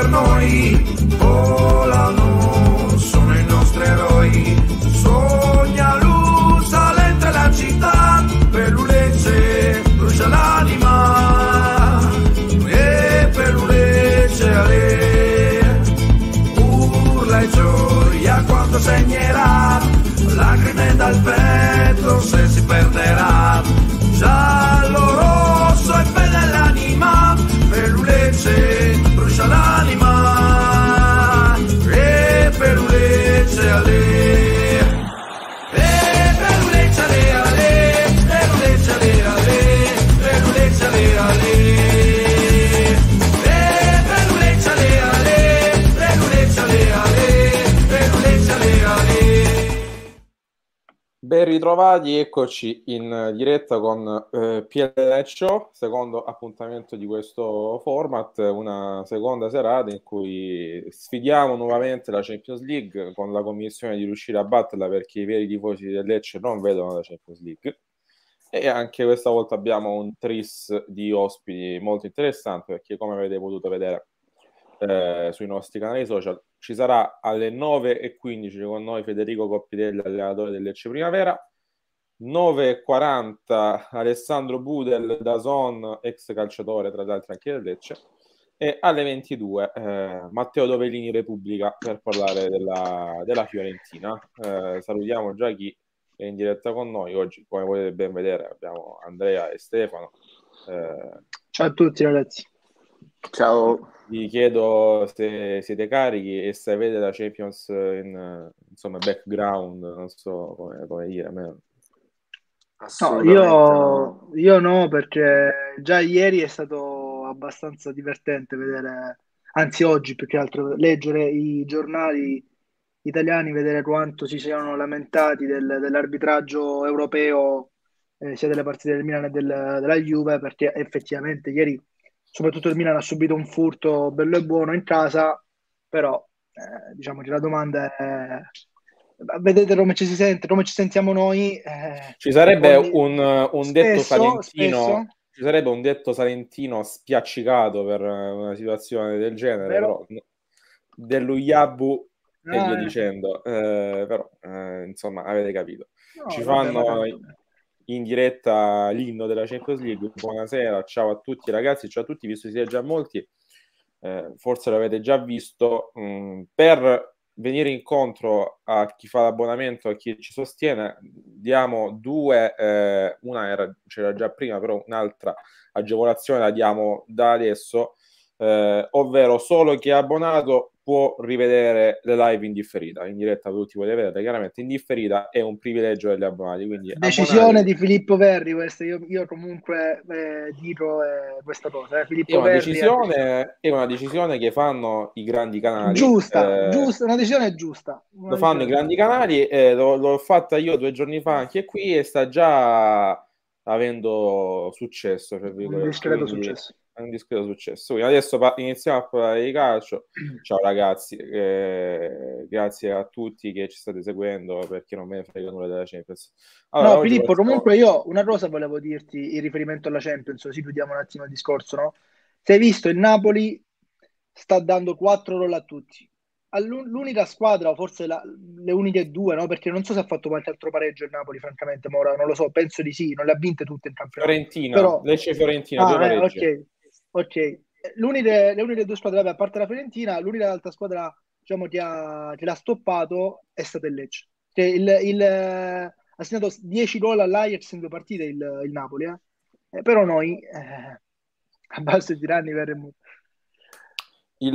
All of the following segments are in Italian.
per noi, volano, sono i nostri eroi, sogna l'usa lente la città, per l'ulece brucia l'anima, e per l'ulece ale, urla e gioia quando segnerà, lacrime dal petto se si perderà, già Ben ritrovati, eccoci in diretta con eh, PLL Show, secondo appuntamento di questo format, una seconda serata in cui sfidiamo nuovamente la Champions League con la commissione di riuscire a batterla perché i veri tifosi del Lecce non vedono la Champions League. E anche questa volta abbiamo un tris di ospiti molto interessante perché come avete potuto vedere eh, sui nostri canali social. Ci sarà alle 9.15 con noi Federico Coppidelli, allenatore del Lecce Primavera. 9.40 Alessandro Budel da Son, ex calciatore tra l'altro anche del Lecce e alle 22 eh, Matteo Dovellini Repubblica per parlare della, della Fiorentina eh, salutiamo già chi è in diretta con noi oggi come potete ben vedere abbiamo Andrea e Stefano eh... ciao a tutti ragazzi ciao vi chiedo se siete carichi e se avete la Champions in insomma, background, non so come, come dire. No, io, io, no, perché già ieri è stato abbastanza divertente vedere, anzi oggi più che altro, leggere i giornali italiani, vedere quanto si siano lamentati del, dell'arbitraggio europeo eh, sia delle partite del Milan che del, della Juve, perché effettivamente ieri soprattutto il Milan ha subito un furto bello e buono in casa, però eh, diciamo che la domanda è vedete come ci si sente, come ci sentiamo noi. Eh, ci sarebbe un, un, detto salentino. Spesso. Ci sarebbe un detto salentino spiaccicato per una situazione del genere, però, però dell'Uyabu ah, e via dicendo. Eh, però, eh, insomma, avete capito. No, ci fanno in diretta l'inno della Champions League. Buonasera, ciao a tutti ragazzi, ciao a tutti, visto che siete già molti, eh, forse l'avete già visto. Mh, mm, per venire incontro a chi fa l'abbonamento, a chi ci sostiene, diamo due, eh, una era, c'era già prima, però un'altra agevolazione la diamo da adesso, eh, ovvero solo chi è abbonato può rivedere le live in differita, in diretta tutti voi le vedete, chiaramente in differita è un privilegio degli abbonati. Quindi Decisione abbonati... di Filippo Verri questo io, io comunque eh, dico eh, questa cosa. Eh. Filippo è, una Verri decisione, è... è... una decisione che fanno i grandi canali. Giusta, eh, giusta una decisione giusta. Una lo fanno i grandi canali, eh, l'ho, l'ho fatta io due giorni fa anche qui e sta già avendo successo. Cioè, un discreto quindi... successo un discreto successo. Quindi adesso pa- iniziamo a parlare di calcio. Ciao ragazzi, eh, grazie a tutti che ci state seguendo perché non me ne frega nulla della Champions. Allora, no, Filippo, facciamo... comunque io una cosa volevo dirti in riferimento alla Champions, così chiudiamo un attimo il discorso, no? Se hai visto il Napoli sta dando 4 roll a tutti. L'unica squadra, forse la, le uniche due, no? perché non so se ha fatto qualche altro pareggio il Napoli, francamente, Mora, non lo so, penso di sì, non le ha vinte tutte in campionato. Fiorentina, però... Lecce Fiorentina, ah, eh, okay. Ok, l'unica, le uniche due squadre, vabbè, a parte la Fiorentina, l'unica altra squadra diciamo, che, ha, che l'ha stoppato è stata il Lecce. Che il, il, ha segnato 10 gol all'Ajax in due partite il, il Napoli, eh? Eh, però noi eh, a basso tiranni verremo. Il,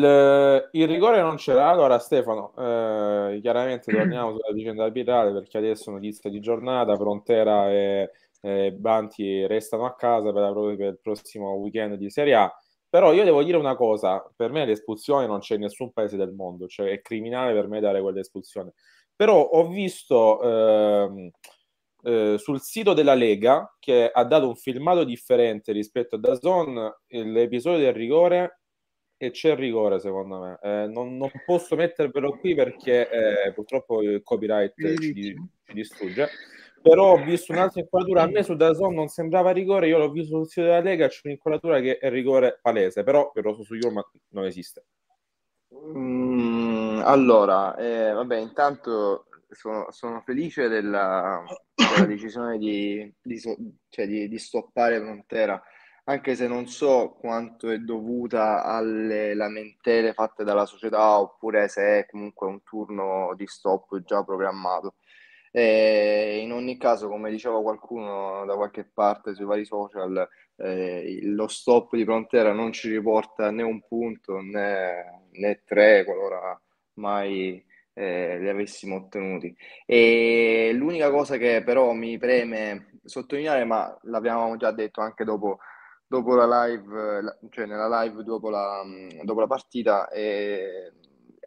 il, rigore non c'era. Allora, Stefano, eh, chiaramente torniamo sulla vicenda arbitrale perché adesso notizia di giornata, Frontera e, e Banti restano a casa per, la, per, il prossimo weekend di Serie A. Però io devo dire una cosa, per me l'espulsione non c'è in nessun paese del mondo, cioè è criminale per me dare quell'espulsione. Però ho visto ehm, eh, sul sito della Lega, che ha dato un filmato differente rispetto a Dazon, l'episodio del rigore, e c'è il rigore secondo me. Eh, non, non, posso mettervelo qui perché eh, purtroppo il copyright ci, ci distrugge però ho visto un'altra inquadratura a me su Dazon non sembrava rigore io l'ho visto sul sito della Lega c'è un'inquadratura che è rigore palese però il rosso su Yurma non esiste mm, allora eh, vabbè intanto sono, sono felice della, della decisione di, di, cioè di, di, stoppare Frontera anche se non so quanto è dovuta alle lamentele fatte dalla società oppure se è comunque un turno di stop già programmato e eh, in ogni caso, come diceva qualcuno da qualche parte sui vari social, eh, lo stop di frontera non ci riporta né un punto né, né tre, qualora mai eh, li avessimo ottenuti. E l'unica cosa che però mi preme sottolineare, ma l'abbiamo già detto anche dopo dopo la live, cioè nella live dopo la, dopo la partita. E... Eh,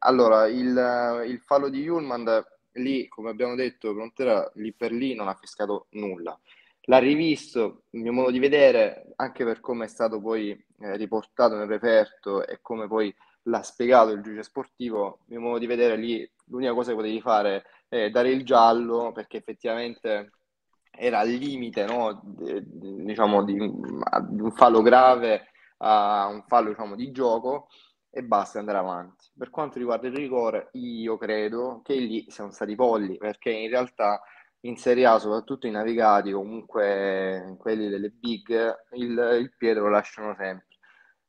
allora, il, il, fallo di Hulmand lì, come abbiamo detto, Prontera lì per lì non ha fiscato nulla. L'ha rivisto, il mio modo di vedere, anche per come è stato poi eh, riportato nel reperto e come poi l'ha spiegato il giudice sportivo, il mio modo di vedere lì l'unica cosa che potevi fare è dare il giallo perché effettivamente era al limite no? diciamo di, un fallo grave a un fallo diciamo, di gioco e basta andare avanti. Per quanto riguarda il rigore, io credo che lì siano stati polli, perché in realtà in Serie A, soprattutto i navigati, comunque quelli delle big, il, il piede lo lasciano sempre.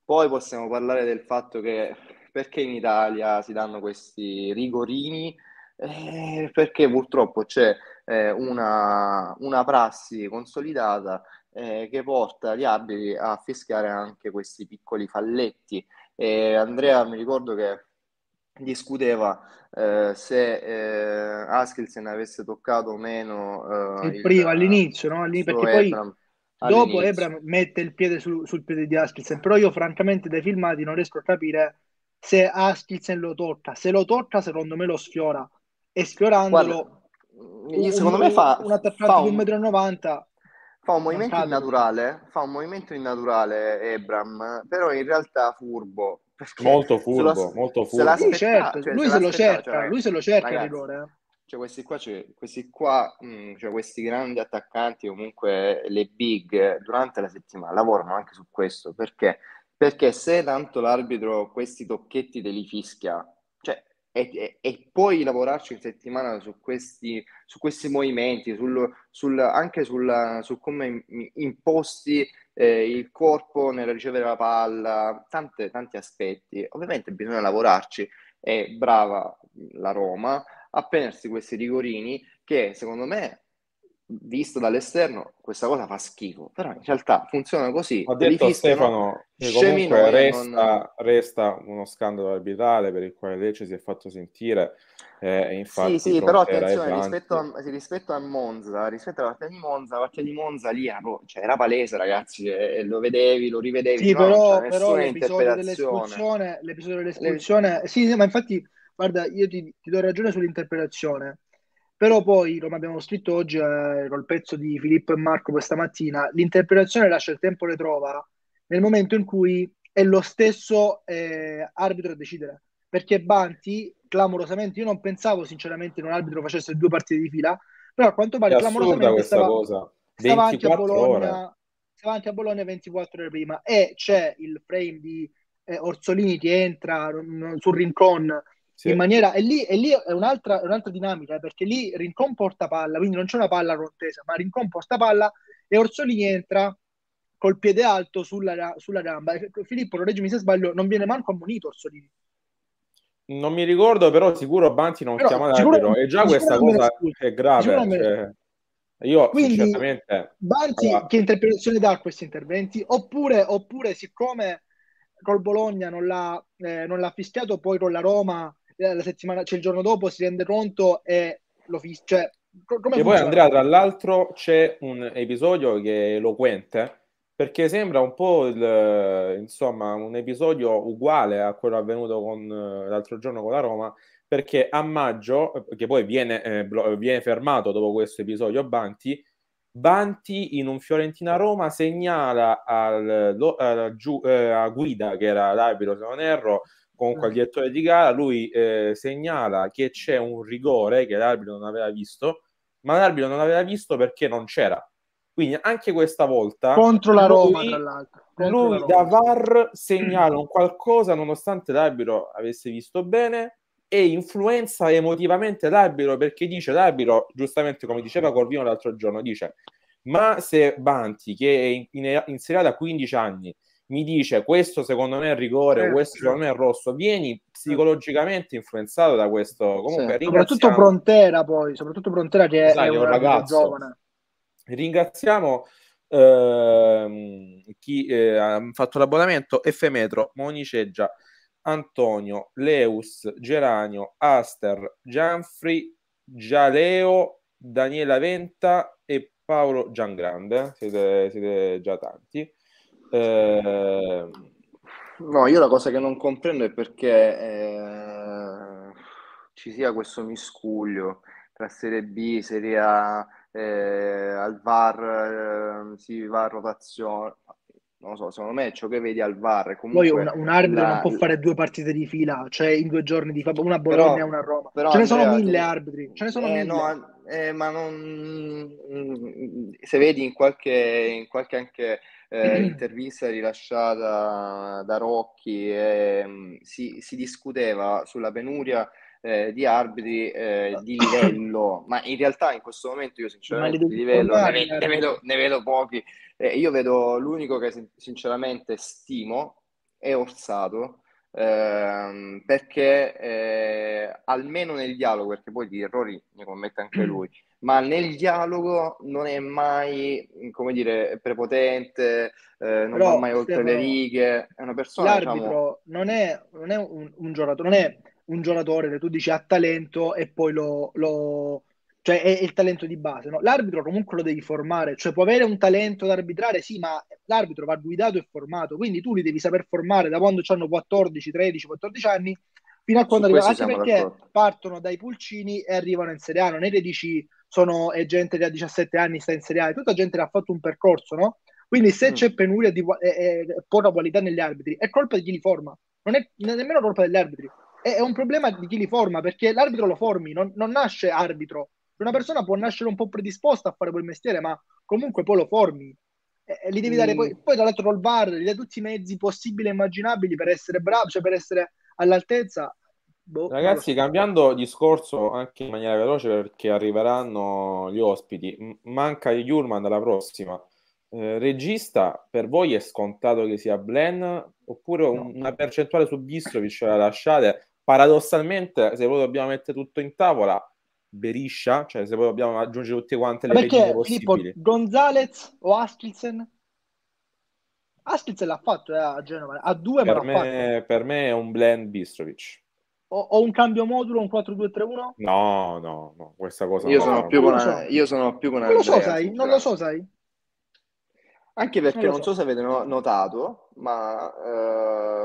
Poi possiamo parlare del fatto che perché in Italia si danno questi rigorini, eh, perché purtroppo c'è eh, una, una prassi consolidata eh, che porta gli arbitri a fischiare anche questi piccoli falletti e Andrea mi ricordo che discuteva eh, se eh, Askelsen avesse toccato o meno eh, il primo all'inizio, no? All'inizio, perché poi Ebram, dopo Ebram mette il piede su, sul piede di Askelsen però io francamente dai filmati non riesco a capire se Askelsen lo tocca se lo tocca secondo me lo sfiora e sfiorandolo Guarda, secondo me fa un attaccante di 1,90 m Fa un movimento Mancati. innaturale, fa un movimento innaturale Ebram, però in realtà furbo. Molto furbo, la, molto furbo. Se sì, certo. cioè, lui, se, se lo cerca, cioè, lui se lo cerca ragazzi, il rigore. Eh. Cioè questi qua, cioè, questi, qua mm, cioè questi grandi attaccanti, comunque le big, durante la settimana lavorano anche su questo. Perché? Perché se tanto l'arbitro questi tocchetti te li fischia, e, e, poi lavorarci in settimana su questi, su questi movimenti, sul, sul, anche sul, su come imposti eh, il corpo nel ricevere la palla, tante, tanti aspetti. Ovviamente bisogna lavorarci, è brava la Roma a prendersi questi rigorini che secondo me visto dall'esterno questa cosa fa schifo, però in realtà funziona così. Ha detto Stefano che comunque resta, non... resta, uno scandalo arbitrale per il quale Lecce si è fatto sentire. Eh, sì, sì, però attenzione, rispetto a, rispetto a, Monza, rispetto alla partita di Monza, la partita di Monza lì era, cioè, era palese ragazzi, eh, lo vedevi, lo rivedevi. Sì, però, però l'episodio dell'espulsione, l'episodio dell'espulsione, Le... sì, ma infatti, guarda, io ti, ti do ragione sull'interpretazione però poi, come abbiamo scritto oggi eh, col pezzo di Filippo e Marco questa mattina, l'interpretazione lascia il tempo le trova nel momento in cui è lo stesso eh, arbitro a decidere. Perché Banti, clamorosamente, io non pensavo sinceramente che un arbitro facesse due partite di fila, però a quanto pare è clamorosamente stava, cosa. stava anche a Bologna... stava anche a Bologna 24 ore prima e c'è il frame di eh, Orsolini che entra n- mm, sul rincon sì. In maniera, e lì, e lì è, un'altra, è, un'altra, dinamica, eh, perché lì Rincon porta palla, quindi non c'è una palla rontesa, ma Rincon porta palla e Orsolini entra col piede alto sulla, sulla gamba. E Filippo, correggimi se sbaglio, non viene manco ammonito Orsolini. Non mi ricordo, però sicuro Banti non però, chiama l'arbitro. E già questa cosa è grave. Cioè, io Quindi, sinceramente... Banti, allora... che interpretazione dà a questi interventi? Oppure, oppure siccome col Bologna non l'ha, eh, non l'ha fischiato, poi con la Roma la settimana, cioè il giorno dopo si rende conto e lo finisce. Cioè, e poi Andrea, tra l'altro, c'è un episodio che è eloquente perché sembra un po' il, insomma, un episodio uguale a quello avvenuto con, eh, l'altro giorno con la Roma, perché a maggio, che poi viene, eh, viene fermato dopo questo episodio Banti, Banti in un Fiorentina-Roma segnala al, al, giu, eh, a Guida, che era l'arbitro se non erro, comunque mm. il direttore di gara, lui eh, segnala che c'è un rigore che l'arbitro non aveva visto, ma l'arbitro non aveva visto perché non c'era. Quindi anche questa volta... Contro la Roma, lui, tra l'altro. lui la da VAR segnala un qualcosa nonostante l'arbitro avesse visto bene e influenza emotivamente l'arbitro perché dice l'arbitro, giustamente come diceva Corvino l'altro giorno, dice ma se Banti che è in, in, in serata a 15 anni mi dice questo secondo me è rigore, certo. questo secondo me è rosso, vieni eh. psicologicamente influenzato da questo. Comunque, sì. Soprattutto Prontera poi, soprattutto Prontera che Sai, esatto, è, un ragazzo giovane. Ringraziamo ehm, chi eh, ha fatto l'abbonamento, Efemetro, Moniceggia, Antonio, Leus, Geranio, Aster, Gianfri, Gialeo, Daniela Venta e Paolo Giangrande, siete, siete già tanti. Eh, no, io la cosa che non comprendo è perché eh, ci sia questo miscuglio tra Serie B, Serie A, eh, al VAR si va a rotazione. Non lo so, secondo me ciò che vedi al VAR comunque... Poi un, un arbitro la... non può fare due partite di fila, cioè in due giorni di fabbrica, una a Bologna e una a Roma. Però, ce ne Andrea, sono mille arbitri, ce ne sono eh, mille. No, eh, ma non... Se vedi in qualche, in qualche anche eh, intervista rilasciata da Rocchi, eh, si, si, discuteva sulla penuria eh, di arbitri eh, di livello, ma in realtà in questo momento io sinceramente di livello ne, ne, vedo, ne vedo, pochi, eh, io vedo l'unico che sinceramente stimo è Orsato, ehm, perché eh, almeno nel dialogo, perché poi di errori ne commette anche lui, ma nel dialogo non è mai, come dire, prepotente, eh, non Però, va mai oltre le righe, è una persona... Diciamo, l'arbitro diciamo... non, è, non, è un, un giocatore, non è un giocatore che tu dici ha talento e poi lo... lo... Cioè è, è il talento di base, no? L'arbitro comunque lo devi formare, cioè può avere un talento da arbitrare, sì, ma l'arbitro va guidato e formato, quindi tu li devi saper formare da quando hanno 14, 13, 14 anni fino a quando arrivano, anche perché d'accordo. partono dai pulcini e arrivano in Serie A, non è che dici sono, è gente che ha 17 anni sta in Serie A, è tutta gente che ha fatto un percorso, no? Quindi se mm. c'è penuria di e, e, eh, eh, poca qualità negli arbitri, è colpa di chi li forma, non è nemmeno colpa degli arbitri, è, è un problema di chi li forma, perché l'arbitro lo formi, non, non nasce arbitro. Una persona può nascere un po' predisposta a fare quel mestiere, ma comunque poi lo formi. E li devi dare mm. poi, poi tra l'altro il VAR gli dà tutti i mezzi possibili e immaginabili per essere bravo, cioè per essere all'altezza Boh, Ragazzi, cambiando discorso anche in maniera veloce perché arriveranno gli ospiti, manca Jurman alla prossima. Eh, regista, per voi è scontato che sia Blen oppure no. una percentuale su Bistrovic la lasciate? Paradossalmente, se poi dobbiamo mettere tutto in tavola, Beriscia, cioè se poi dobbiamo aggiungere tutte quante le perché, possibili. Filippo, Gonzalez o Askilsen? Askilsen l'ha fatto eh, a Genova, a due per me, Per me è un Blen Bistrovic o, o un cambio modulo, un 4-2-3-1? No, no, no, questa cosa io no, sono più con una, so. Io sono più con non lo so, sai, non lo so, sai. Anche perché non, non so. se avete notato, ma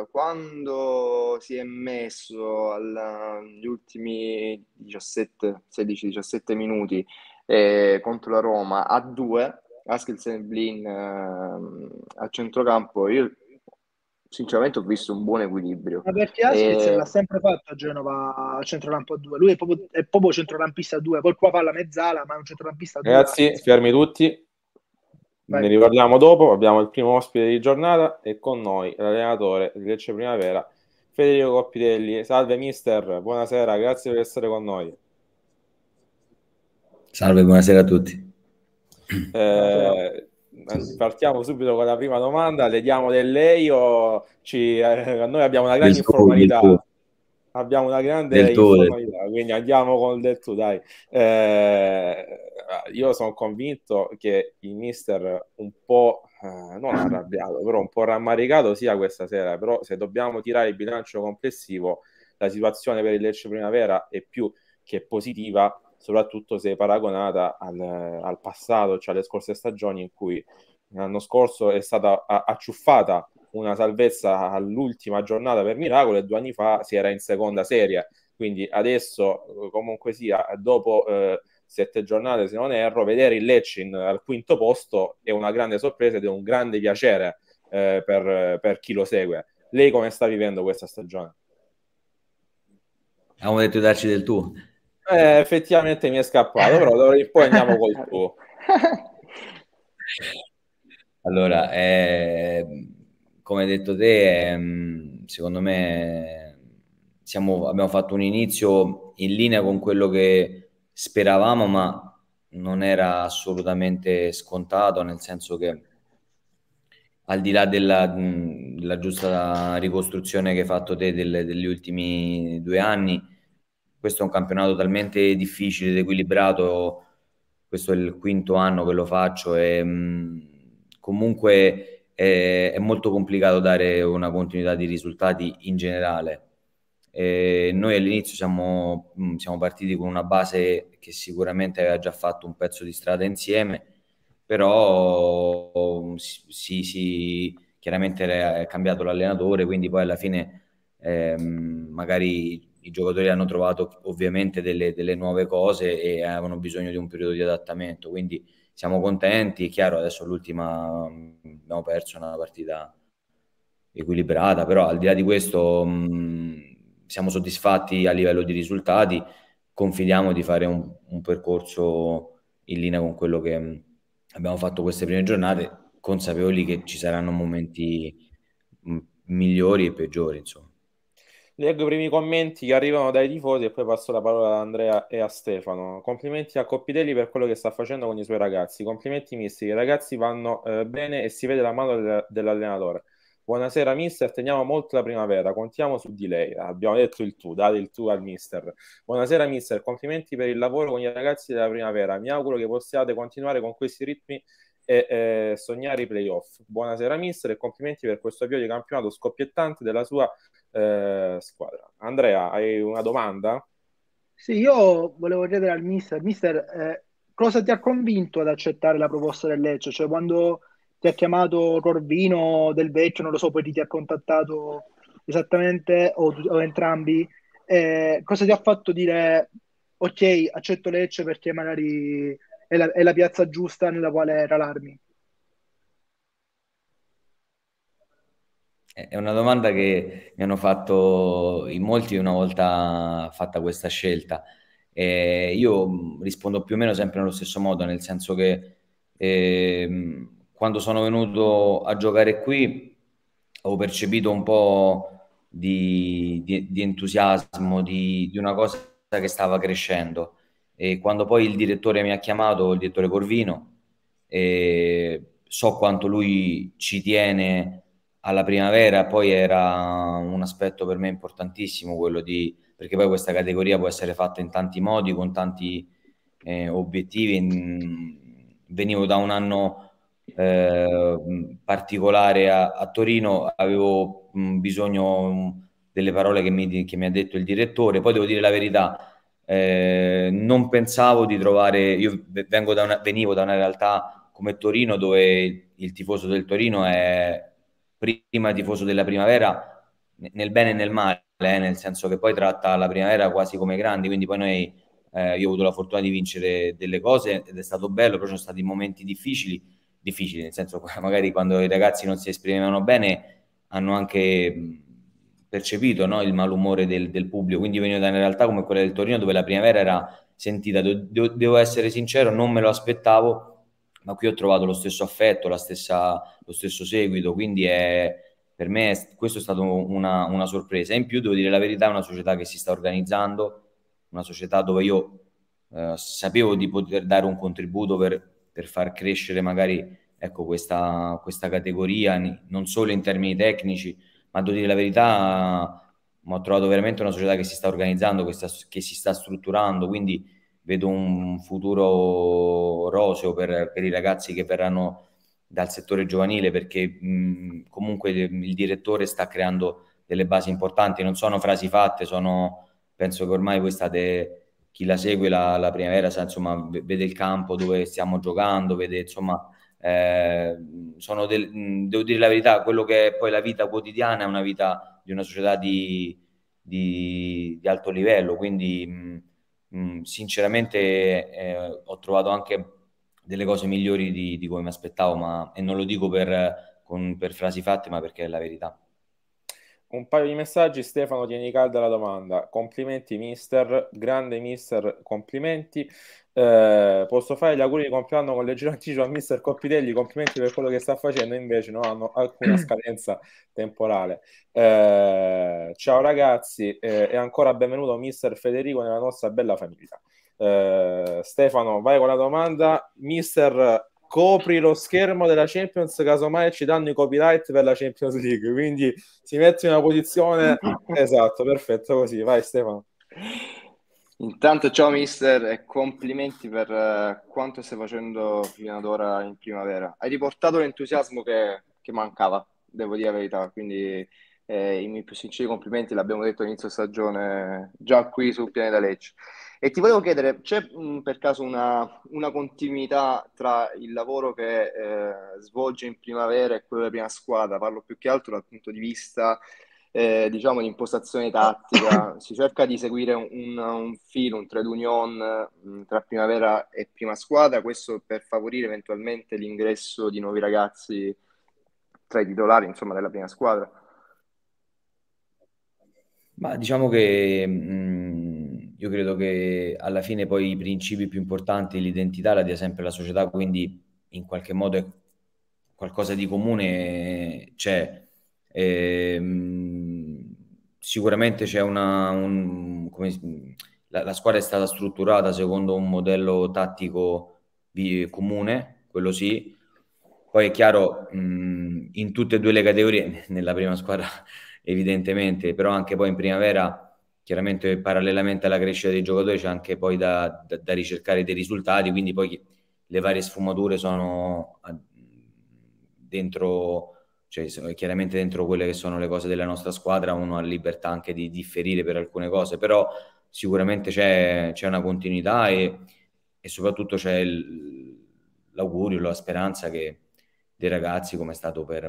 eh, quando si è messo agli ultimi 17, 16-17 minuti eh, contro la Roma a 2, Askelsen e Blin eh, a centrocampo, io sinceramente ho visto un buon equilibrio. Ma perché Asquez e... Eh, l'ha sempre fatto a Genova a centrolampo a due, Lui è proprio, è proprio centrocampista a due, col qua fa la mezzala, ma è un centrocampista a 2. Ragazzi, fermi tutti. Vai. Ne riparliamo dopo, abbiamo il primo ospite di giornata e con noi l'allenatore di Lecce Primavera, Federico Coppitelli. Salve mister, buonasera, grazie per essere con noi. Salve, buonasera a tutti. Eh, Partiamo subito con la prima domanda, le diamo del lei o ci, eh, noi abbiamo una grande informalità. Abbiamo una grande informalità, quindi andiamo con il del tu, dai. Eh, io sono convinto che il mister un po', eh, non arrabbiato, però un po' rammaricato sia questa sera, però se dobbiamo tirare il bilancio complessivo, la situazione per il Lecce Primavera è più che positiva, soprattutto se paragonata al, eh, al passato, cioè alle scorse stagioni in cui l'anno scorso è stata acciuffata una salvezza all'ultima giornata per miracolo e due anni fa si era in seconda serie. Quindi adesso, eh, comunque sia, dopo eh, sette giornate, se non erro, vedere il Lecin al quinto posto è una grande sorpresa ed è un grande piacere eh, per, per, chi lo segue. Lei come sta vivendo questa stagione? Abbiamo detto di darci del tuo eh, effettivamente mi è scappato, però d'ora poi andiamo col tuo. Allora, eh, come hai detto te, eh, secondo me siamo, abbiamo fatto un inizio in linea con quello che speravamo, ma non era assolutamente scontato, nel senso che al di là della, della giusta ricostruzione che hai fatto te delle, degli ultimi due anni, questo è un campionato talmente difficile ed equilibrato, questo è il quinto anno che lo faccio e mm, comunque è, è, molto complicato dare una continuità di risultati in generale. E noi all'inizio siamo, mm, siamo partiti con una base che sicuramente aveva già fatto un pezzo di strada insieme, però mm, si, si, chiaramente è cambiato l'allenatore, quindi poi alla fine ehm, magari i giocatori hanno trovato ovviamente delle, delle, nuove cose e avevano bisogno di un periodo di adattamento, quindi siamo contenti, è chiaro adesso l'ultima mm, abbiamo perso una partita equilibrata, però al di là di questo mh, mm, siamo soddisfatti a livello di risultati, confidiamo di fare un, un percorso in linea con quello che mm, abbiamo fatto queste prime giornate, consapevoli che ci saranno momenti migliori e peggiori, insomma. Leggo i primi commenti che arrivano dai tifosi e poi passo la parola ad Andrea e a Stefano. Complimenti a Coppitelli per quello che sta facendo con i suoi ragazzi. Complimenti mister, i ragazzi vanno eh, bene e si vede la mano del, dell'allenatore. Buonasera mister, teniamo molto la primavera, contiamo su di lei. Abbiamo detto il tu, date il tu al mister. Buonasera mister, complimenti per il lavoro con i ragazzi della primavera. Mi auguro che possiate continuare con questi ritmi e eh, sognare i playoff. Buonasera mister e complimenti per questo avvio di campionato scoppiettante della sua eh, squadra. Andrea, hai una domanda? Sì, io volevo chiedere al mister, mister eh, cosa ti ha convinto ad accettare la proposta del Lecce? Cioè quando ti ha chiamato Corvino del Vecchio, non lo so, poi ti, ti ha contattato esattamente o, o entrambi, eh, cosa ti ha fatto dire ok accetto Lecce perché magari è la, è la piazza giusta nella quale era l'armi. È una domanda che mi hanno fatto in molti una volta fatta questa scelta. Eh, io mm, rispondo più o meno sempre nello stesso modo, nel senso che eh, quando sono venuto a giocare qui ho percepito un po' di, di, di entusiasmo, di, di, una cosa che stava crescendo. E quando poi il direttore mi ha chiamato, il direttore Corvino, so quanto lui ci tiene alla primavera, poi era un aspetto per me importantissimo quello di perché poi questa categoria può essere fatta in tanti modi, con tanti eh, obiettivi. Venivo da un anno eh, particolare a, a, Torino, avevo mh, bisogno delle parole che mi, che mi ha detto il direttore, poi devo dire la verità, eh, non pensavo di trovare, io da una, venivo da una realtà come Torino dove il tifoso del Torino è prima tifoso della primavera nel bene e nel male, eh, nel senso che poi tratta la primavera quasi come grandi, quindi poi noi, eh, io ho avuto la fortuna di vincere delle cose ed è stato bello, però ci sono stati momenti difficili, difficili nel senso magari quando i ragazzi non si esprimevano bene hanno anche percepito no? il malumore del, del, pubblico, quindi venivo da una realtà come quella del Torino dove la primavera era sentita, de- de- devo essere sincero, non me lo aspettavo, ma qui ho trovato lo stesso affetto, la stessa, lo stesso seguito, quindi è, per me è, questo è stato una, una sorpresa. In più, devo dire la verità, è una società che si sta organizzando, una società dove io eh, sapevo di poter dare un contributo per, per far crescere magari ecco, questa, questa categoria, non solo in termini tecnici, ma devo dire la verità, ho trovato veramente una società che si sta organizzando, che, sta, che si sta strutturando, quindi vedo un futuro roseo per, per i ragazzi che verranno dal settore giovanile perché mh, mm, comunque il, direttore sta creando delle basi importanti, non sono frasi fatte, sono, penso che ormai voi state, chi la segue la, la primavera, sa, insomma, vede il campo dove stiamo giocando, vede insomma eh, sono del, devo dire la verità, quello che è poi la vita quotidiana è una vita di una società di, di, di alto livello, quindi mh, mh, sinceramente eh, ho trovato anche delle cose migliori di, di come mi aspettavo, ma, e non lo dico per, con, per frasi fatte, ma perché è la verità un paio di messaggi. Stefano, tieni calda la domanda. Complimenti, mister. Grande mister, complimenti. Eh, posso fare gli auguri di compleanno con leggero anticipo a mister Coppitelli? Complimenti per quello che sta facendo. Invece, non hanno alcuna scadenza temporale. Eh, ciao ragazzi, eh, e ancora benvenuto, mister Federico, nella nostra bella famiglia. Eh, Stefano, vai con la domanda. Mister, copri lo schermo della Champions, casomai ci danno i copyright per la Champions League, quindi si mette in una posizione esatto, perfetto così, vai Stefano. Intanto ciao mister e complimenti per eh, quanto stai facendo fino ad ora in primavera. Hai riportato l'entusiasmo che, che mancava, devo dire la verità, quindi eh, i miei più sinceri complimenti, l'abbiamo detto all'inizio stagione già qui sul pianeta Lecce. E ti volevo chiedere, c'è mh, per caso una, una, continuità tra il lavoro che eh, svolge in primavera e quello della prima squadra? Parlo più che altro dal punto di vista, eh, diciamo, di impostazione tattica. Si cerca di seguire un, un, filo, un trade union mh, tra primavera e prima squadra, questo per favorire eventualmente l'ingresso di nuovi ragazzi tra i titolari, insomma, della prima squadra. Ma diciamo che... Mh io credo che alla fine poi i principi più importanti l'identità la dia sempre la società, quindi in qualche modo è qualcosa di comune c'è. Cioè, sicuramente c'è una... Un, come, la, la, squadra è stata strutturata secondo un modello tattico di, comune, quello sì. Poi è chiaro, mh, in tutte e due le categorie, nella prima squadra evidentemente, però anche poi in primavera Chiaramente parallelamente alla crescita dei giocatori c'è anche poi da, da, da ricercare dei risultati, quindi poi le varie sfumature sono ah, dentro, cioè, chiaramente dentro quelle che sono le cose della nostra squadra, uno ha libertà anche di differire per alcune cose, però sicuramente c'è, una continuità e, e soprattutto c'è l'augurio, la speranza che dei ragazzi, come è stato per,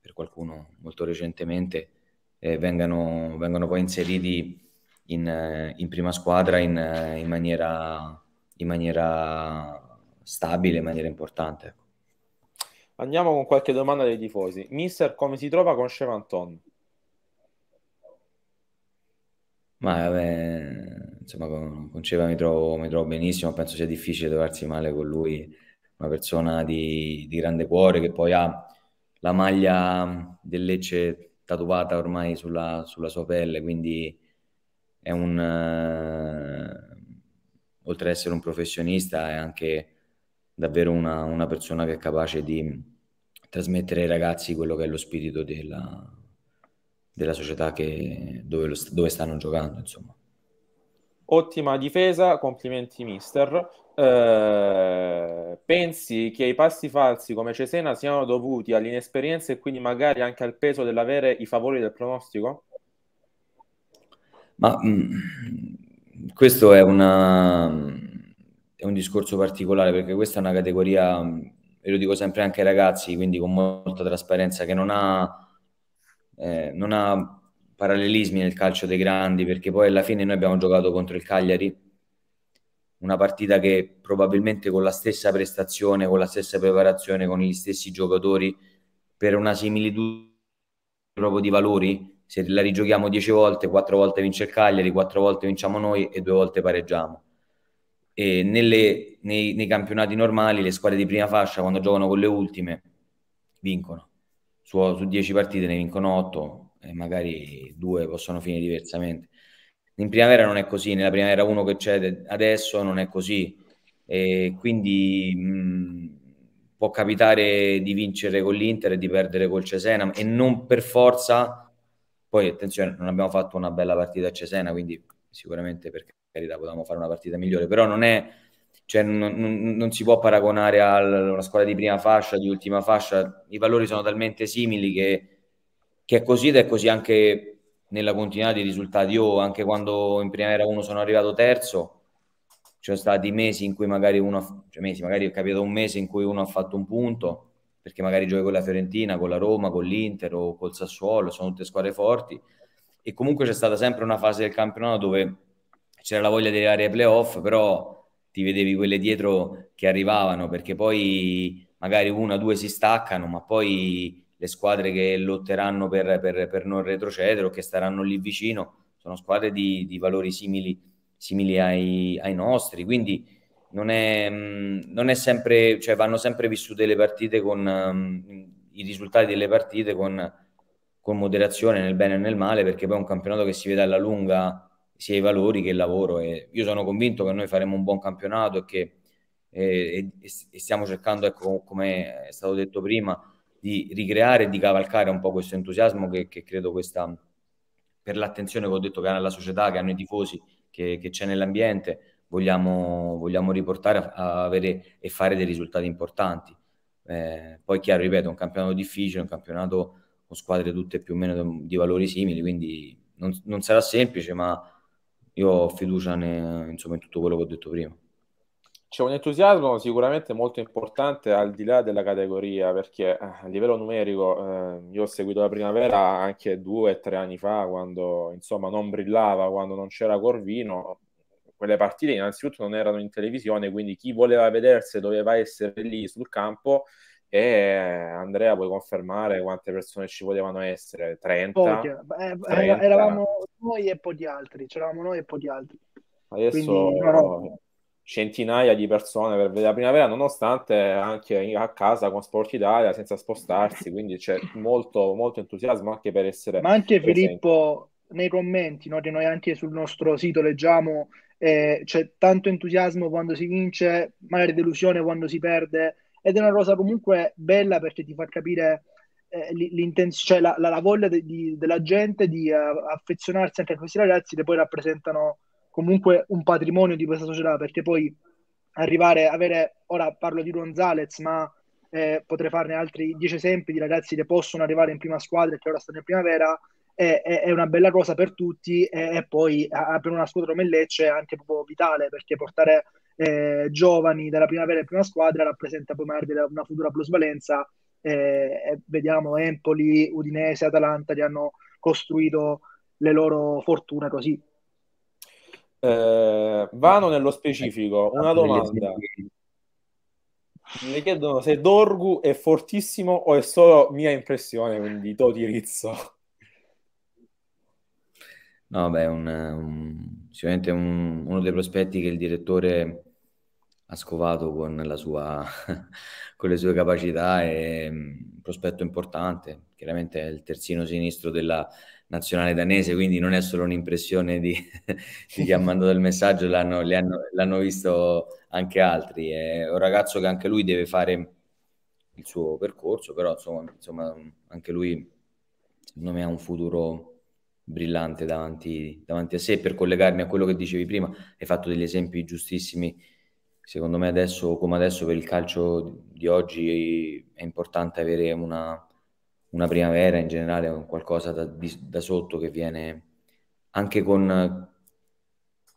per qualcuno molto recentemente, eh, vengano, vengano, poi inseriti in, in prima squadra in, in, maniera, in, maniera, stabile, in maniera importante. Ecco. Andiamo con qualche domanda dei tifosi. Mister, come si trova con Shevanton? Ma vabbè, insomma, con, con Ceva mi trovo, mi trovo benissimo, penso sia difficile trovarsi male con lui, una persona di, di grande cuore che poi ha la maglia del Lecce tatuata ormai sulla, sulla sua pelle, quindi è un... Eh, oltre ad essere un professionista è anche davvero una, una, persona che è capace di trasmettere ai ragazzi quello che è lo spirito della, della società che, dove, lo, dove stanno giocando, insomma. Ottima difesa, complimenti mister. Eh, pensi che i passi falsi come Cesena siano dovuti all'inesperienza e quindi magari anche al peso dell'avere i favori del pronostico? Ma mh, mm, questo è, una, è un discorso particolare perché questa è una categoria, mm, e lo dico sempre anche ai ragazzi, quindi con molta trasparenza, che non ha, eh, non ha parallelismi nel calcio dei grandi perché poi alla fine noi abbiamo giocato contro il Cagliari una partita che probabilmente con la stessa prestazione, con la stessa preparazione, con gli stessi giocatori, per una similitudine proprio di valori, se la rigiochiamo dieci volte, quattro volte vince il Cagliari, quattro volte vinciamo noi e due volte pareggiamo. E nelle, nei, nei campionati normali le squadre di prima fascia, quando giocano con le ultime, vincono. Su, su 10 partite ne vincono otto e magari due possono finire diversamente in primavera non è così, nella primavera 1 che c'è adesso non è così, e quindi mh, può capitare di vincere con l'Inter e di perdere col Cesena e non per forza, poi attenzione, non abbiamo fatto una bella partita a Cesena, quindi sicuramente per carità potevamo fare una partita migliore, però non è, cioè, non, non, non si può paragonare a una squadra di prima fascia, di ultima fascia, i valori sono talmente simili che, che è così ed è così anche nella continuità dei risultati. Io anche quando in primavera uno sono arrivato terzo, ci sono stati mesi in cui magari uno, cioè mesi, magari è capitato un mese in cui uno ha fatto un punto, perché magari gioca con la Fiorentina, con la Roma, con l'Inter o col Sassuolo, sono tutte squadre forti. E comunque c'è stata sempre una fase del campionato dove c'era la voglia di arrivare ai playoff, però ti vedevi quelle dietro che arrivavano, perché poi magari una o due si staccano, ma poi le squadre che lotteranno per, per, per non retrocedere o che staranno lì vicino sono squadre di, di valori simili, simili ai, ai, nostri, quindi non è, non è sempre, cioè vanno sempre vissute le partite con um, i risultati delle partite con, con, moderazione nel bene e nel male, perché poi è un campionato che si vede alla lunga sia i valori che il lavoro. E io sono convinto che noi faremo un buon campionato e che eh, e, e stiamo cercando, ecco, come è stato detto prima, di ricreare e di cavalcare un po' questo entusiasmo che, che credo questa, per l'attenzione che ho detto che hanno la società, che hanno i tifosi, che, che c'è nell'ambiente, vogliamo, vogliamo riportare a, a, avere e fare dei risultati importanti. Eh, poi chiaro, ripeto, è un campionato difficile, un campionato con squadre tutte più o meno di valori simili, quindi non, non sarà semplice, ma io ho fiducia ne, insomma, in tutto quello che ho detto prima c'è un entusiasmo sicuramente molto importante al di là della categoria, perché eh, a livello numerico eh, io ho seguito la primavera anche due o tre anni fa, quando insomma non brillava, quando non c'era Corvino. Quelle partite innanzitutto non erano in televisione, quindi chi voleva vedersi doveva essere lì sul campo e Andrea puoi confermare quante persone ci volevano essere? 30? Pochi. Eh, 30. Eravamo noi e pochi altri, c'eravamo noi e pochi altri. Adesso... Quindi, no, no centinaia di persone per vedere la primavera, nonostante anche a casa con Sport Italia senza spostarsi, quindi c'è molto, molto entusiasmo anche per essere. Ma anche presenti. Filippo, nei commenti, no, che noi anche sul nostro sito leggiamo, eh, c'è tanto entusiasmo quando si vince, magari delusione quando si perde, ed è una cosa comunque bella perché ti fa capire eh, cioè la, la, la, voglia de, di, della gente di uh, affezionarsi anche a questi ragazzi che poi rappresentano comunque un patrimonio di questa società, perché poi arrivare, avere, ora parlo di Gonzalez, ma eh, potrei farne altri dieci esempi di ragazzi che possono arrivare in prima squadra e che ora stanno in primavera, è, è, è una bella cosa per tutti e, e poi a, per una squadra come Lecce è anche proprio vitale, perché portare eh, giovani dalla primavera in prima squadra rappresenta poi magari una futura plusvalenza. Eh, vediamo Empoli, Udinese, Atalanta che hanno costruito le loro fortune così. Eh, Vano nello specifico, una domanda. Mi chiedono se Dorgu è fortissimo o è solo mia impressione, quindi Toti Rizzo. No, beh, un, un, sicuramente un, uno dei prospetti che il direttore ha scovato con, sua, con le sue capacità è mm, un prospetto importante. Chiaramente è il terzino sinistro della, nazionale danese, quindi non è solo un'impressione di, di chi ha mandato il messaggio, l'hanno, hanno, l'hanno visto anche altri. È un ragazzo che anche lui deve fare il suo percorso, però insomma, insomma anche lui secondo me ha un futuro brillante davanti, davanti a sé. Per collegarmi a quello che dicevi prima, hai fatto degli esempi giustissimi. Secondo me adesso, come adesso, per il calcio di oggi è importante avere una, una primavera in generale, con qualcosa da, di, da sotto che viene anche con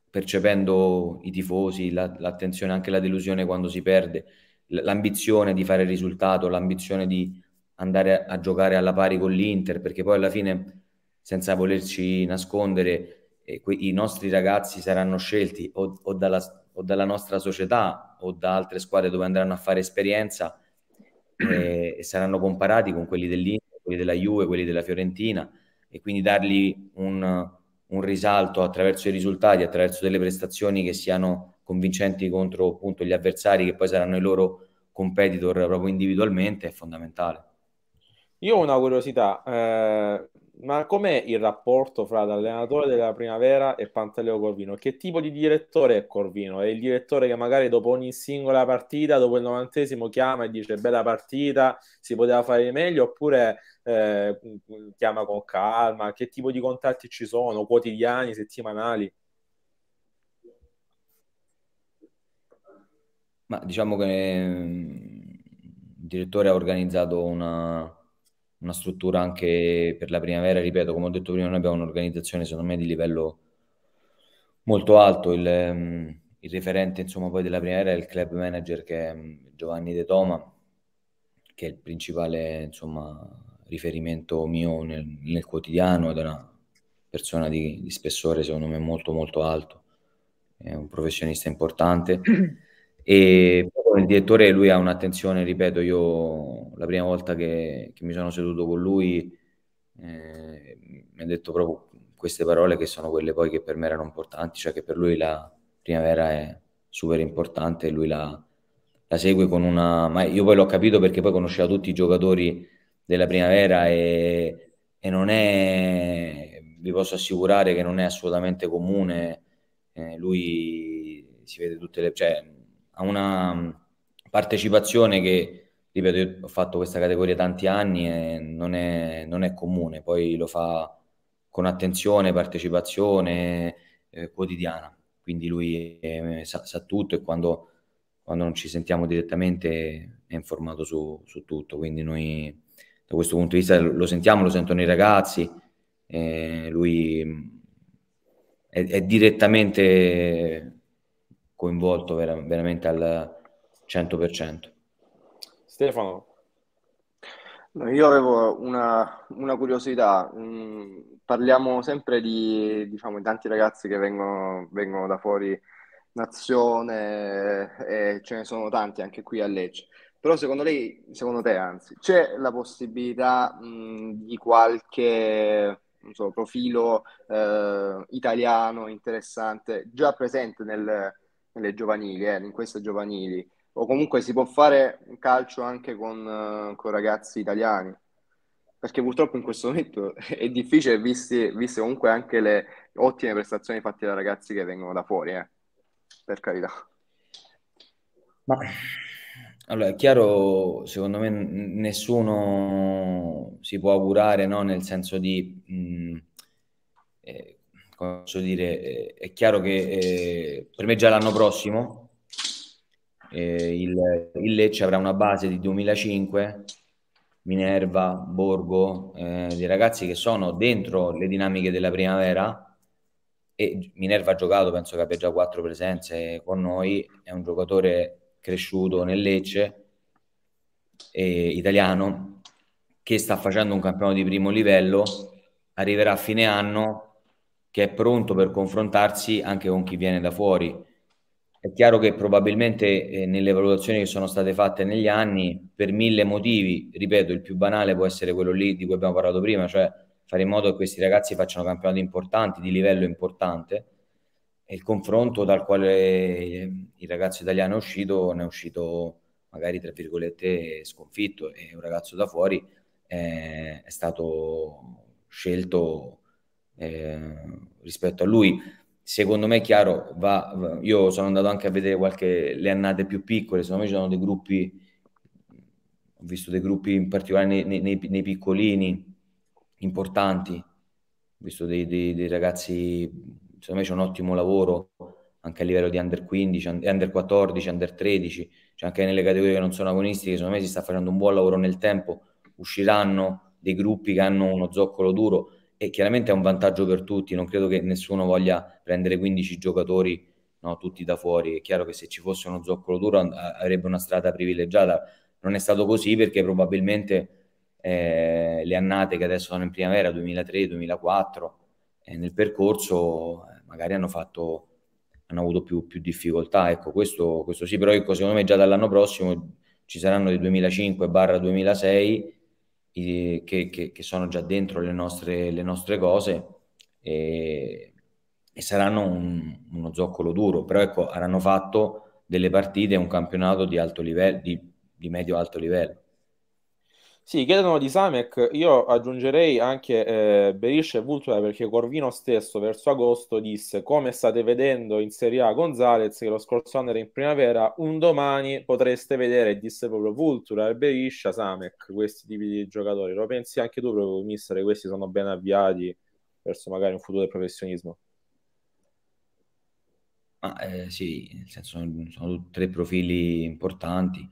percependo i tifosi, la, l'attenzione, anche la delusione quando si perde, l'ambizione di fare risultato, l'ambizione di andare a, a giocare alla pari con l'Inter, perché poi alla fine, senza volerci nascondere, eh, que- i nostri ragazzi saranno scelti o, o, dalla, o dalla nostra società o da altre squadre dove andranno a fare esperienza e saranno comparati con quelli dell'Inter, quelli della Juve, quelli della Fiorentina e quindi dargli un, un risalto attraverso i risultati, attraverso delle prestazioni che siano convincenti contro appunto gli avversari che poi saranno i loro competitor proprio individualmente è fondamentale. Io ho una curiosità, eh, ma com'è il rapporto fra l'allenatore della primavera e Pantaleo Corvino? Che tipo di direttore è Corvino? È il direttore che magari dopo ogni singola partita, dopo il novantesimo, chiama e dice bella partita, si poteva fare meglio, oppure eh, chiama con calma? Che tipo di contatti ci sono? Quotidiani, settimanali? Ma diciamo che mm, il direttore ha organizzato una una struttura anche per la primavera, ripeto, come ho detto prima, noi abbiamo un'organizzazione secondo me di livello molto alto, il, ehm, il referente insomma poi della primavera è il club manager che è mm, Giovanni De Toma, che è il principale insomma riferimento mio nel, nel quotidiano ed è una persona di, di spessore secondo me molto molto alto, è un professionista importante. E il direttore lui ha un'attenzione, ripeto, io la prima volta che, che mi sono seduto con lui eh, mi ha detto proprio queste parole che sono quelle poi che per me erano importanti, cioè che per lui la primavera è super importante e lui la, la segue con una... ma io poi l'ho capito perché poi conosceva tutti i giocatori della primavera e, e non è, vi posso assicurare che non è assolutamente comune, eh, lui si vede tutte le... cioè una partecipazione che, ripeto, ho fatto questa categoria tanti anni e non è, non è comune, poi lo fa con attenzione, partecipazione eh, quotidiana, quindi lui eh, sa, sa, tutto e quando, quando, non ci sentiamo direttamente è informato su, su, tutto, quindi noi da questo punto di vista lo sentiamo, lo sentono i ragazzi, eh, lui è, è, direttamente coinvolto vera, veramente al 100%. Stefano? Io avevo una, una curiosità, mm, parliamo sempre di, diciamo, tanti ragazzi che vengono, vengono da fuori nazione eh, e ce ne sono tanti anche qui a Lecce. Però secondo lei, secondo te anzi, c'è la possibilità mh, mm, di qualche so, profilo eh, italiano interessante già presente nel, nelle giovanili, eh, in queste giovanili, o comunque si può fare un calcio anche con, eh, con ragazzi italiani perché purtroppo in questo momento è difficile visti, viste comunque anche le ottime prestazioni fatte da ragazzi che vengono da fuori eh. per carità ma allora è chiaro secondo me nessuno si può augurare no? nel senso di mh, mm, eh, posso dire, eh, è chiaro che eh, per me già l'anno prossimo eh, il, il, Lecce avrà una base di 2005, Minerva, Borgo, eh, dei ragazzi che sono dentro le dinamiche della primavera e Minerva ha giocato, penso che abbia già quattro presenze con noi, è un giocatore cresciuto nel Lecce, eh, italiano, che sta facendo un campionato di primo livello, arriverà a fine anno che è pronto per confrontarsi anche con chi viene da fuori è chiaro che probabilmente eh, nelle valutazioni che sono state fatte negli anni, per mille motivi, ripeto, il più banale può essere quello lì di cui abbiamo parlato prima, cioè fare in modo che questi ragazzi facciano campionati importanti, di livello importante, e il confronto dal quale eh, il ragazzo italiano è uscito, ne è uscito magari tra virgolette sconfitto, e un ragazzo da fuori eh, è stato scelto eh, rispetto a lui secondo me è chiaro, va, va, io sono andato anche a vedere qualche, le annate più piccole, secondo me ci sono dei gruppi, ho visto dei gruppi in particolare nei, nei, nei piccolini, importanti, ho visto dei, dei, dei ragazzi, secondo me c'è un ottimo lavoro anche a livello di under 15, under 14, under 13, cioè anche nelle categorie che non sono agonistiche, secondo me si sta facendo un buon lavoro nel tempo, usciranno dei gruppi che hanno uno zoccolo duro, e chiaramente è un vantaggio per tutti, non credo che nessuno voglia prendere 15 giocatori no, tutti da fuori, è chiaro che se ci fosse uno zoccolo duro avrebbe una strada privilegiata, non è stato così perché probabilmente eh, le annate che adesso sono in primavera 2003-2004 eh, nel percorso eh, magari hanno fatto hanno avuto più, più difficoltà ecco questo, questo sì però ecco, secondo me già dall'anno prossimo ci saranno dei 2005 2006 che, che, che sono già dentro le nostre, le nostre cose e, e saranno un, uno zoccolo duro, però ecco, avranno fatto delle partite, un campionato di alto livello, di, di medio-alto livello. Sì, chiedono di Samek, io aggiungerei anche eh, Berisce e Vultura perché Corvino stesso verso agosto disse come state vedendo in Serie A Gonzalez che lo scorso anno era in primavera, un domani potreste vedere, disse proprio Vultura, e Beriscia, Samek, questi tipi di giocatori. Lo pensi anche tu proprio, mister, questi sono ben avviati verso magari un futuro del professionismo? Ah, eh, sì, nel senso sono, sono tre profili importanti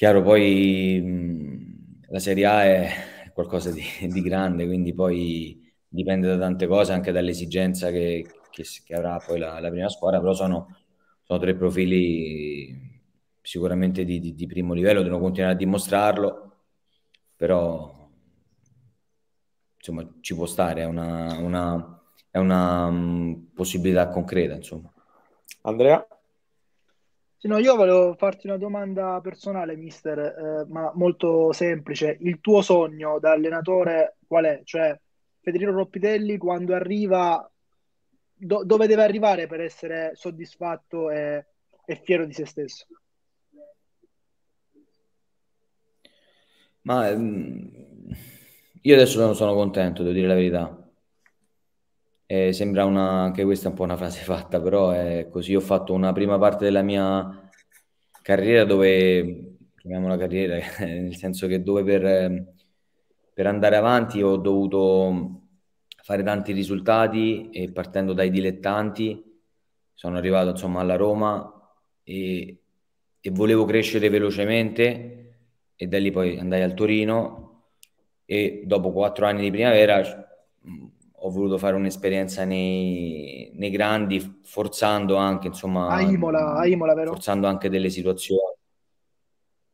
Chiaro, poi mh, mhmm, la Serie A è qualcosa di, di, grande, quindi poi dipende da tante cose, anche dall'esigenza che, che, che avrà poi la, la, prima squadra, però sono, sono tre profili sicuramente di, di, di primo livello, devono continuare a dimostrarlo, però insomma ci può stare, è una, una, è una um, possibilità concreta. Insomma. Andrea? Sì, no, io volevo farti una domanda personale, mister, eh, ma molto semplice. Il tuo sogno da allenatore qual è? Cioè, Federico Roppitelli quando arriva, do- dove deve arrivare per essere soddisfatto e-, e fiero di se stesso? Ma ehm, io adesso non sono contento, devo dire la verità. Eh, sembra una, anche questa un po' una frase fatta, però è così. Ho fatto una prima parte della mia carriera dove, chiamiamola carriera, nel senso che dove per, per andare avanti ho dovuto fare tanti risultati e partendo dai dilettanti sono arrivato insomma alla Roma e, e volevo crescere velocemente e da lì poi andai al Torino e dopo quattro anni di primavera ho voluto fare un'esperienza nei, nei grandi, forzando anche, insomma, a Imola, a Imola, vero? Forzando anche delle situazioni.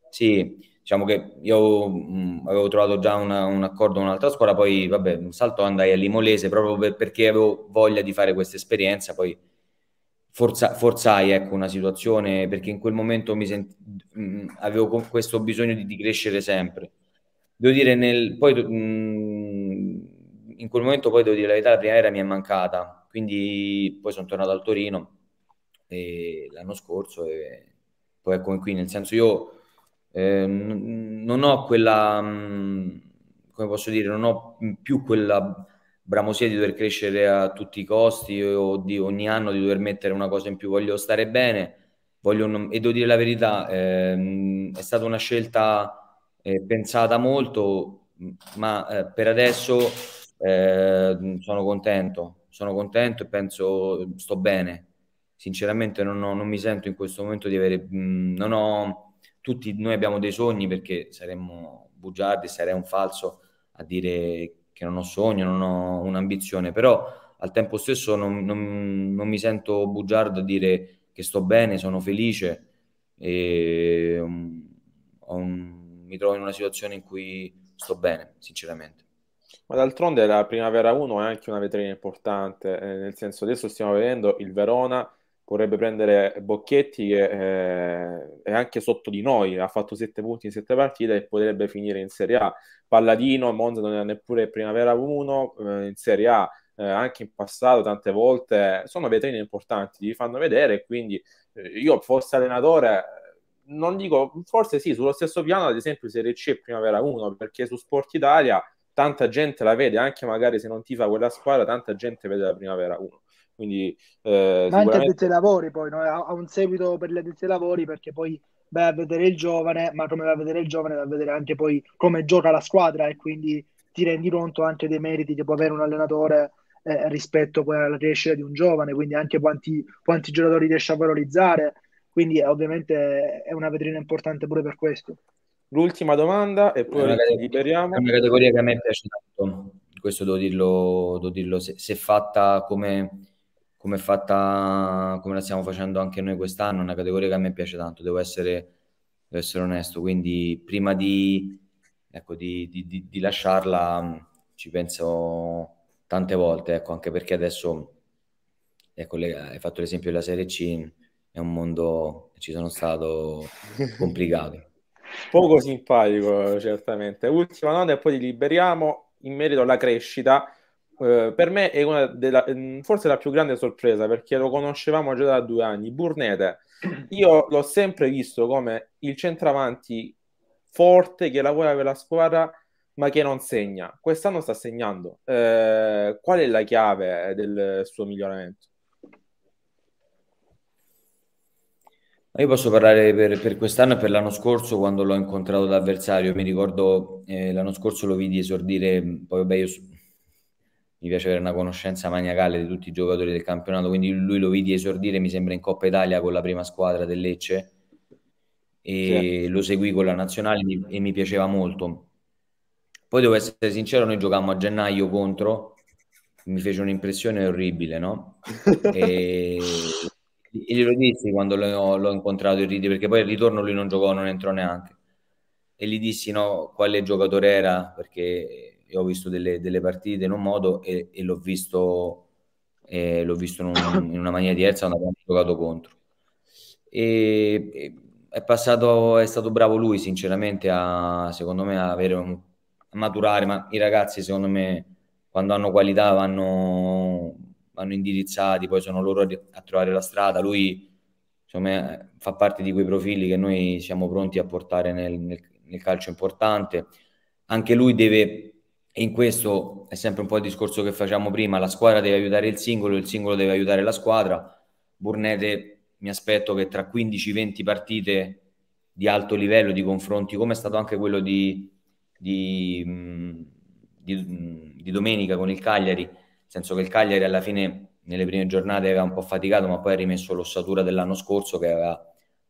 Sì, diciamo che io mh, avevo trovato già una, un accordo con un'altra scuola, poi vabbè, un salto andai all'Imolese proprio per, perché avevo voglia di fare questa esperienza, poi forza, forzai ecco, una situazione perché in quel momento mi sent- mh, avevo questo bisogno di, di, crescere sempre. Devo dire, nel, poi mh, in quel momento poi devo dire la verità, la primavera mi è mancata, quindi poi sono tornato al Torino e, l'anno scorso e poi come qui, nel senso io eh, non ho quella, mm, come posso dire, non ho più quella bramosia di dover crescere a tutti i costi o di ogni anno di dover mettere una cosa in più, voglio stare bene, voglio non... e devo dire la verità, eh, è stata una scelta eh, pensata molto, ma eh, per adesso Ehm, sono contento, sono contento e penso sto bene. Sinceramente non, ho, non mi sento in questo momento di avere... Mh, mhmm, non ho, tutti noi abbiamo dei sogni perché saremmo bugiardi, sarei un falso a dire che non ho sogno, non ho un'ambizione, però al tempo stesso non, non, non mi sento bugiardo a dire che sto bene, sono felice e um, un, mi trovo in una situazione in cui sto bene, sinceramente. Ma d'altronde la Primavera 1 è anche una vetrina importante, eh, nel senso adesso stiamo vedendo il Verona vorrebbe prendere Bocchetti che eh, è anche sotto di noi, ha fatto 7 punti in 7 partite e potrebbe finire in Serie A. Palladino, Monza non è neppure Primavera 1 eh, in Serie A, eh, anche in passato tante volte eh, sono vetrine importanti, li fanno vedere, quindi eh, io forse allenatore non dico, forse sì, sullo stesso piano ad esempio Serie C e Primavera 1, perché su Sport Italia tanta gente la vede, anche magari se non ti fa quella squadra, tanta gente vede la Primavera 1. Quindi, eh, Ma sicuramente... anche addetti ai lavori poi, no? ha un seguito per le addetti ai lavori perché poi vai a vedere il giovane, ma come va a vedere il giovane, va a vedere anche poi come gioca la squadra e quindi ti rendi conto anche dei meriti che può avere un allenatore eh, rispetto poi alla crescita di un giovane, quindi anche quanti, quanti giocatori riesce a valorizzare. Quindi eh, ovviamente è una vetrina importante pure per questo. L'ultima domanda e poi una liberiamo. È una categoria che a me piace tanto, questo devo dirlo, devo dirlo. Se, se, fatta come, come, fatta come la stiamo facendo anche noi quest'anno, è una categoria che a me piace tanto, devo essere, devo essere onesto, quindi prima di, ecco, di, di, di lasciarla mm, ci penso tante volte, ecco, anche perché adesso ecco, le, hai fatto l'esempio della Serie C, è un mondo, ci sono stato complicato. Poco simpatico, certamente. Ultima nota e poi li liberiamo in merito alla crescita. Eh, per me è una della, mm, forse la più grande sorpresa perché lo conoscevamo già da due anni. Burnete, io l'ho sempre visto come il centravanti forte che lavora per la squadra ma che non segna. Quest'anno sta segnando. Eh, qual è la chiave del suo miglioramento? Io posso parlare per, per quest'anno e per l'anno scorso quando l'ho incontrato da avversario. Mi ricordo eh, l'anno scorso lo vidi esordire, mm, poi vabbè io mi piace avere una conoscenza maniacale di tutti i giocatori del campionato, quindi lui lo vidi esordire, mi sembra, in Coppa Italia con la prima squadra del Lecce e sì. lo seguì con la nazionale e mi piaceva molto. Poi devo essere sincero, noi giocammo a gennaio contro, mi fece un'impressione orribile, no? E... E glielo dissi quando l'ho, l'ho incontrato il Ridi, perché poi al ritorno lui non giocò, non entrò neanche. E gli dissi no, quale giocatore era, perché io ho visto delle, delle partite in un modo e, e l'ho visto, e l'ho visto in, un, in, una maniera diversa quando abbiamo giocato contro. E, e è, passato, è stato bravo lui, sinceramente, a, secondo me, a, avere un, a maturare, ma i ragazzi, secondo me, quando hanno qualità vanno vanno indirizzati, poi sono loro a trovare la strada. Lui me, eh, fa parte di quei profili che noi siamo pronti a portare nel, nel, nel calcio importante. Anche lui deve, e in questo è sempre un po' il discorso che facciamo prima, la squadra deve aiutare il singolo, il singolo deve aiutare la squadra. Burnete mi aspetto che tra 15-20 partite di alto livello, di confronti, come è stato anche quello di, di, mm, di, mm, di domenica con il Cagliari, senso che il Cagliari alla fine nelle prime giornate aveva un po' faticato, ma poi ha rimesso l'ossatura dell'anno scorso che aveva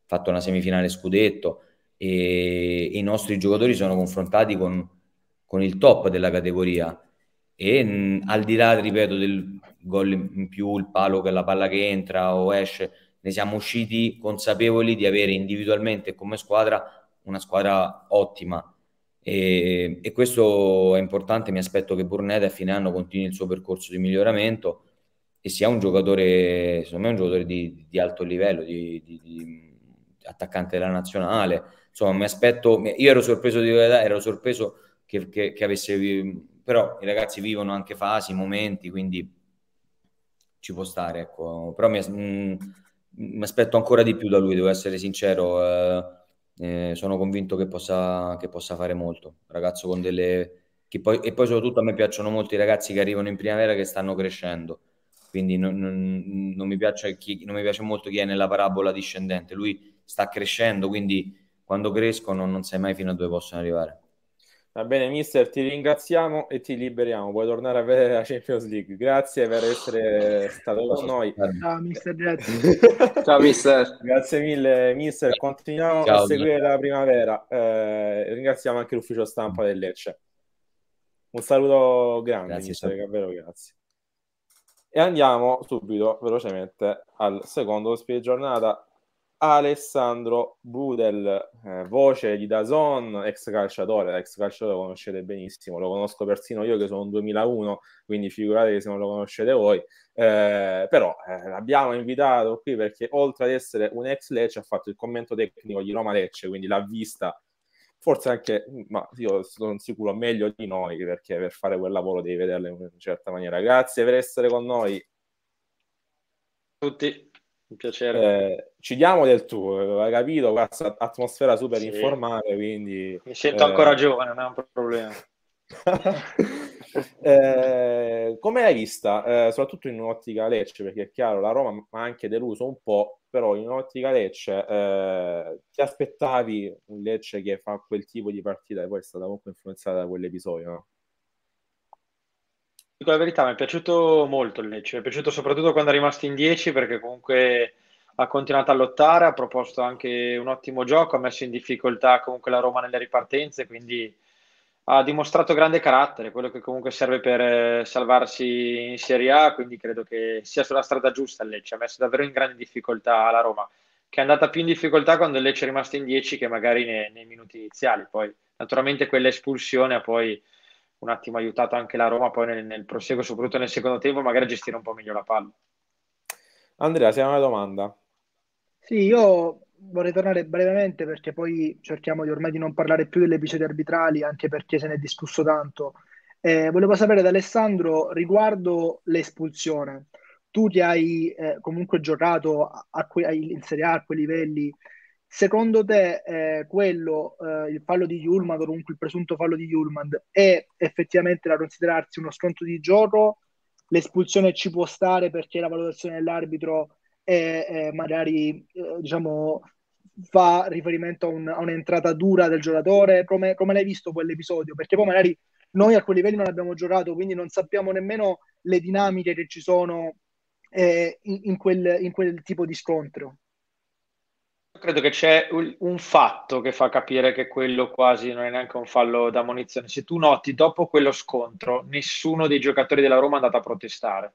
fatto una semifinale scudetto e i nostri giocatori sono confrontati con, con il top della categoria e mh, al di là, ripeto, del gol in più, il palo che la palla che entra o esce, ne siamo usciti consapevoli di avere individualmente come squadra una squadra ottima e, e, questo è importante, mi aspetto che Burnett a fine anno continui il suo percorso di miglioramento e sia un giocatore, secondo me un giocatore di, di alto livello, di, di, di, attaccante della nazionale. Insomma, mi aspetto, io ero sorpreso di ero sorpreso che, che, che avesse, però i ragazzi vivono anche fasi, momenti, quindi ci può stare, ecco. Però mi, mh, mm, mi aspetto ancora di più da lui, devo essere sincero. Eh, eh, sono convinto che possa, che possa, fare molto. Ragazzo con delle... Poi, e poi soprattutto a me piacciono molto i ragazzi che arrivano in primavera che stanno crescendo, quindi non, non, non, mi, piace chi, non mi piace molto chi è nella parabola discendente, lui sta crescendo, quindi quando crescono non sai mai fino a dove possono arrivare. Va bene, mister, ti ringraziamo e ti liberiamo. Puoi tornare a vedere la Champions League. Grazie per essere stato con noi. Ciao, mister. Grazie, Ciao, mister. grazie mille, mister. Continuiamo Ciao, a seguire la primavera. Eh, ringraziamo anche l'ufficio stampa del Lecce. Un saluto grande, grazie, mister. Davvero, grazie. E andiamo subito velocemente al secondo ospite giornata Alessandro Budel, eh, voce di Dazon, ex calciatore, ex calciatore lo conoscete benissimo, lo conosco persino io che sono un 2001, quindi figuratevi se non lo conoscete voi, eh, però eh, l'abbiamo invitato qui perché oltre ad essere un ex Lecce ha fatto il commento tecnico di Roma Lecce, quindi l'ha vista forse anche, ma io sono sicuro meglio di noi perché per fare quel lavoro devi vederla in una certa maniera. Grazie per essere con noi. Tutti. Un piacere. Eh, ci diamo del tuo, hai capito? Questa atmosfera super sì. informale, quindi... Mi sento eh... ancora giovane, non è un problema. eh, come l'hai vista? Eh, soprattutto in un'ottica Lecce, perché è chiaro, la Roma ha anche deluso un po', però in un'ottica Lecce eh, ti aspettavi un Lecce che fa quel tipo di partita e poi è stata comunque influenzata da quell'episodio, no? dico la verità, mi è piaciuto molto il Lecce, mi è piaciuto soprattutto quando è rimasto in 10 perché comunque ha continuato a lottare, ha proposto anche un ottimo gioco, ha messo in difficoltà comunque la Roma nelle ripartenze, quindi ha dimostrato grande carattere, quello che comunque serve per eh, salvarsi in Serie A, quindi credo che sia sulla strada giusta il Lecce, ha messo davvero in grande difficoltà la Roma, che è andata più in difficoltà quando il Lecce è rimasto in 10 che magari nei, nei minuti iniziali, poi naturalmente quell'espulsione ha poi un attimo aiutato anche la Roma poi nel, nel proseguo, soprattutto nel secondo tempo, magari a gestire un po' meglio la palla. Andrea, se hai una domanda. Sì, io vorrei tornare brevemente perché poi cerchiamo di ormai di non parlare più delle episodi arbitrali, anche perché se ne è discusso tanto. Eh, volevo sapere da Alessandro riguardo l'espulsione. Tu ti hai eh, comunque giocato a que- in Serie A a quei livelli Secondo te eh, quello, eh, il fallo di Julmand o comunque il presunto fallo di Julmand è effettivamente da considerarsi uno scontro di gioco? L'espulsione ci può stare perché la valutazione dell'arbitro è, è magari eh, diciamo, fa riferimento a, un, a, un'entrata dura del giocatore? Come, come, l'hai visto quell'episodio? Perché poi magari noi a quei livelli non abbiamo giocato, quindi non sappiamo nemmeno le dinamiche che ci sono eh, in, in, quel, in quel tipo di scontro credo che c'è un fatto che fa capire che quello quasi non è neanche un fallo da munizione. Se tu noti, dopo quello scontro, nessuno dei giocatori della Roma è andato a protestare.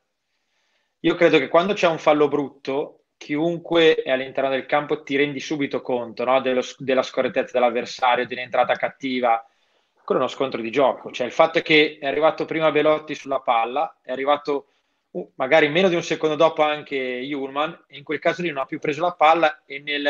Io credo che quando c'è un fallo brutto, chiunque è all'interno del campo ti rendi subito conto no? Dello, della scorrettezza dell'avversario, dell'entrata cattiva. Quello è uno scontro di gioco. Cioè il fatto è che è arrivato prima Belotti sulla palla, è arrivato Uh, magari meno di un secondo dopo anche Jurman, in quel caso lì non ha più preso la palla e nel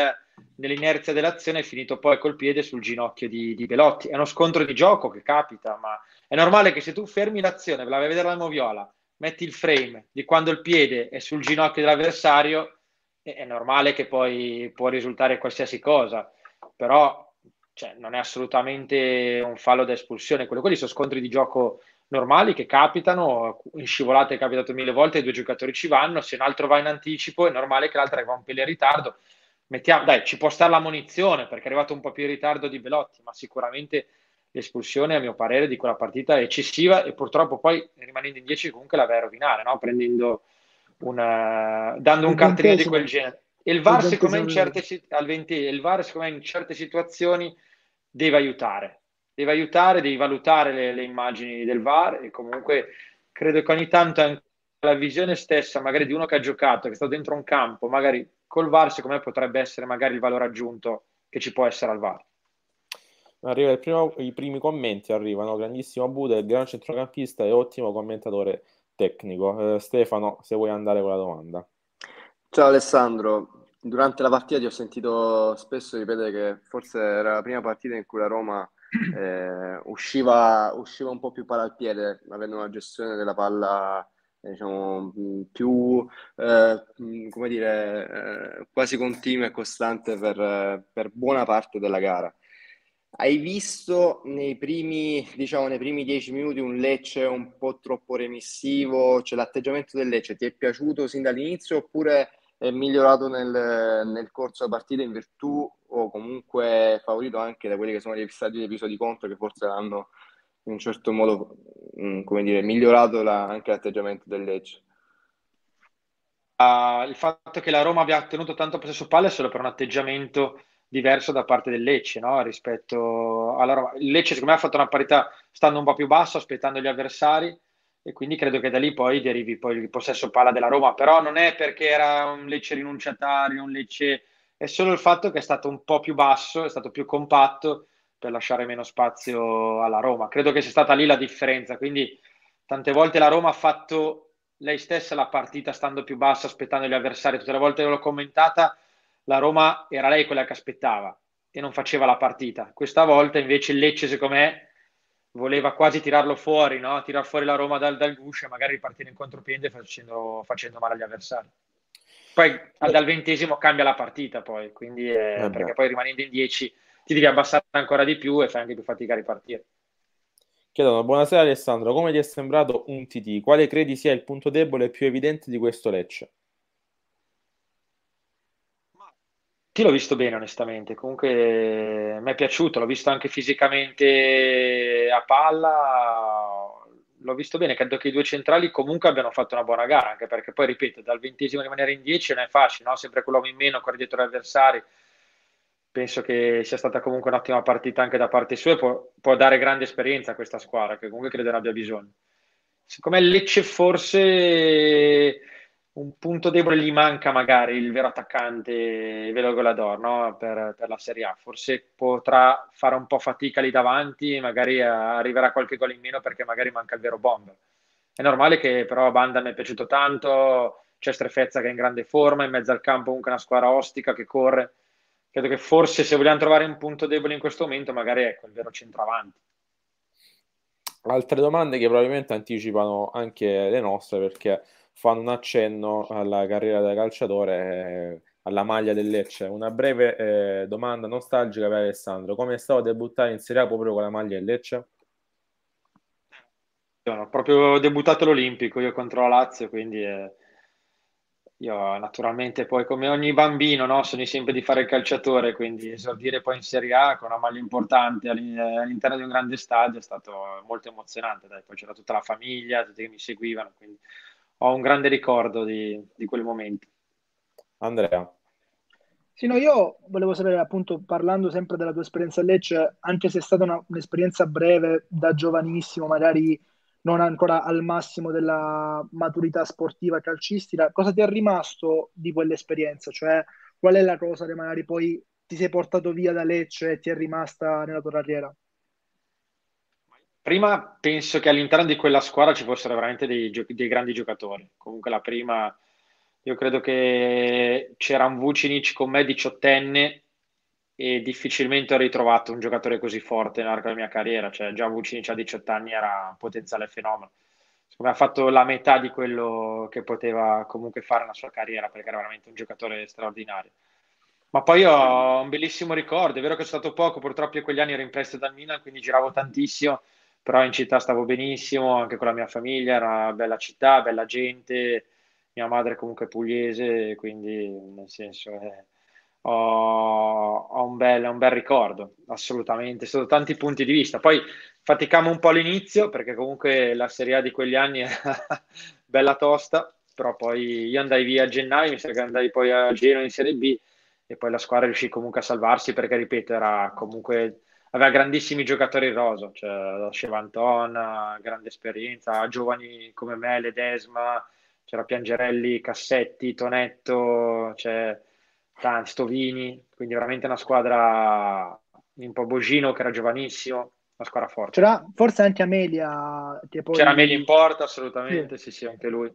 nell'inerzia dell'azione è finito poi col piede sul ginocchio di, di Belotti. È uno scontro di gioco che capita, ma è normale che se tu fermi l'azione, ve la vai a vedere la moviola, metti il frame di quando il piede è sul ginocchio dell'avversario, è normale che poi può risultare qualsiasi cosa, però cioè, non è assolutamente un fallo da espulsione. Quello, quelli sono scontri di gioco normali che capitano, in scivolata è capitato mille volte, i due giocatori ci vanno, se un altro va in anticipo è normale che l'altro va un pelle in ritardo mettiamo, dai, ci può stare la munizione perché è arrivato un po' più in ritardo di Velotti, ma sicuramente l'espulsione, a mio parere, di quella partita è eccessiva e purtroppo poi rimanendo in 10 comunque la vai a rovinare, no? Prendendo una... Eh, dando un cartellino di quel genere. E il VAR, secondo me, in certe, in certe situazioni deve aiutare. Deve aiutare, devi valutare le, le immagini del VAR e comunque credo che ogni tanto anche la visione stessa, magari di uno che ha giocato, che sta dentro un campo, magari col VAR secondo me potrebbe essere magari il valore aggiunto che ci può essere al VAR. Arriva primo, I primi commenti arrivano, grandissimo Buda, il gran centrocampista e ottimo commentatore tecnico. Eh, Stefano, se vuoi andare con la domanda. Ciao Alessandro, durante la partita ti ho sentito spesso ripetere che forse era la prima partita in cui la Roma eh, usciva, usciva, un po' più palla al piede, avendo una gestione della palla eh, diciamo, mm, più eh, mm, come dire, eh, quasi continua e costante per, per, buona parte della gara. Hai visto nei primi, diciamo, nei primi dieci minuti un Lecce un po' troppo remissivo? Cioè, l'atteggiamento del Lecce ti è piaciuto sin dall'inizio oppure è migliorato nel, nel corso della partita in virtù o comunque favorito anche da quelli che sono gli stati di episodi contro che forse l'hanno in un certo modo, mm, come dire, migliorato la, anche l'atteggiamento del Lecce. Uh, il fatto che la Roma abbia ottenuto tanto possesso palla è solo per un atteggiamento diverso da parte del Lecce no? rispetto alla Roma. Il Lecce secondo me ha fatto una parità stando un po' più basso, aspettando gli avversari e quindi credo che da lì poi derivi poi il possesso palla della Roma, però non è perché era un Lecce rinunciatario, un Lecce... è solo il fatto che è stato un po' più basso, è stato più compatto per lasciare meno spazio alla Roma. Credo che sia stata lì la differenza, quindi tante volte la Roma ha fatto lei stessa la partita stando più bassa, aspettando gli avversari, tutte le volte che l'ho commentata, la Roma era lei quella che aspettava e non faceva la partita. Questa volta invece il Lecce, secondo me, voleva quasi tirarlo fuori, no? tirar fuori la Roma dal, dal guscio e magari partire in contropiede facendo, facendo male agli avversari. Poi dal ventesimo cambia la partita, poi, quindi, eh, eh perché poi rimanendo in 10 ti devi abbassare ancora di più e fai anche più fatica a ripartire. Chiedono, buonasera Alessandro, come ti è sembrato un TD? Quale credi sia il punto debole più evidente di questo Lecce? Ti l'ho visto bene onestamente, comunque eh, mi è piaciuto, l'ho visto anche fisicamente a palla, l'ho visto bene, credo che i due centrali comunque abbiano fatto una buona gara, anche perché poi ripeto, dal ventesimo rimanere in dieci non è facile, no? sempre quell'uomo in meno, ancora dietro gli avversari, penso che sia stata comunque un'ottima partita anche da parte sua e può, può dare grande esperienza a questa squadra che comunque credo ne abbia bisogno. Siccome Lecce forse un punto debole gli manca magari il vero attaccante vero golador no? per, per, la Serie A forse potrà fare un po' fatica lì davanti magari arriverà qualche gol in meno perché magari manca il vero bomber è normale che però Banda mi è piaciuto tanto c'è Strefezza che è in grande forma in mezzo al campo comunque una squadra ostica che corre credo che forse se vogliamo trovare un punto debole in questo momento, magari ecco il vero centravanti. Altre domande che probabilmente anticipano anche le nostre perché fanno un accenno alla carriera da calciatore, eh, alla maglia del Lecce. Una breve eh, domanda nostalgica per Alessandro: come è stato debuttare in Serie A proprio con la maglia del Lecce? Ho proprio debuttato all'Olimpico io contro la Lazio, quindi. Eh io naturalmente poi come ogni bambino no, sono sempre di fare il calciatore, quindi esordire poi in Serie A con una maglia importante all'interno di un grande stadio è stato molto emozionante. Dai. Poi c'era tutta la famiglia, tutti che mi seguivano, quindi ho un grande ricordo di, di quel momento. Andrea. Sì, no, io volevo sapere appunto, parlando sempre della tua esperienza a Lecce, anche se è stata una, un'esperienza breve da giovanissimo, magari non ancora al massimo della maturità sportiva calcistica, cosa ti è rimasto di quell'esperienza? Cioè, qual è la cosa che magari poi ti sei portato via da Lecce e ti è rimasta nella tua carriera? Prima penso che all'interno di quella squadra ci fossero veramente dei, gio- dei grandi giocatori. Comunque la prima, io credo che c'era un Vucinic con me diciottenne e difficilmente ho ritrovato un giocatore così forte nell'arco della mia carriera, cioè già Vucinic a 18 anni era un potenziale fenomeno. Secondo me ha fatto la metà di quello che poteva comunque fare nella sua carriera perché era veramente un giocatore straordinario. Ma poi ho un bellissimo ricordo, è vero che è stato poco, purtroppo io quegli anni ero in prestito dal Milan, quindi giravo tantissimo, però in città stavo benissimo, anche con la mia famiglia, era una bella città, bella gente, mia madre comunque è pugliese, quindi nel senso... Eh, ho, ho, un bel, un bel, ricordo, assolutamente, sotto tanti punti di vista. Poi faticamo un po' all'inizio perché comunque la Serie A di quegli anni era bella tosta, però poi io andai via a gennaio, mi sa che andai poi a Geno in Serie B e poi la squadra riuscì comunque a salvarsi perché, ripeto, era comunque aveva grandissimi giocatori in rosa, cioè Scevanton, grande esperienza, giovani come me, Ledesma, c'era Piangerelli, Cassetti, Tonetto, cioè Tanti, Stovini, quindi veramente una squadra un po' Bogino che era giovanissimo, una squadra forte. C'era forse anche Amelia. Poi... C'era Amelia in porta, assolutamente, sì, sì, sì anche lui.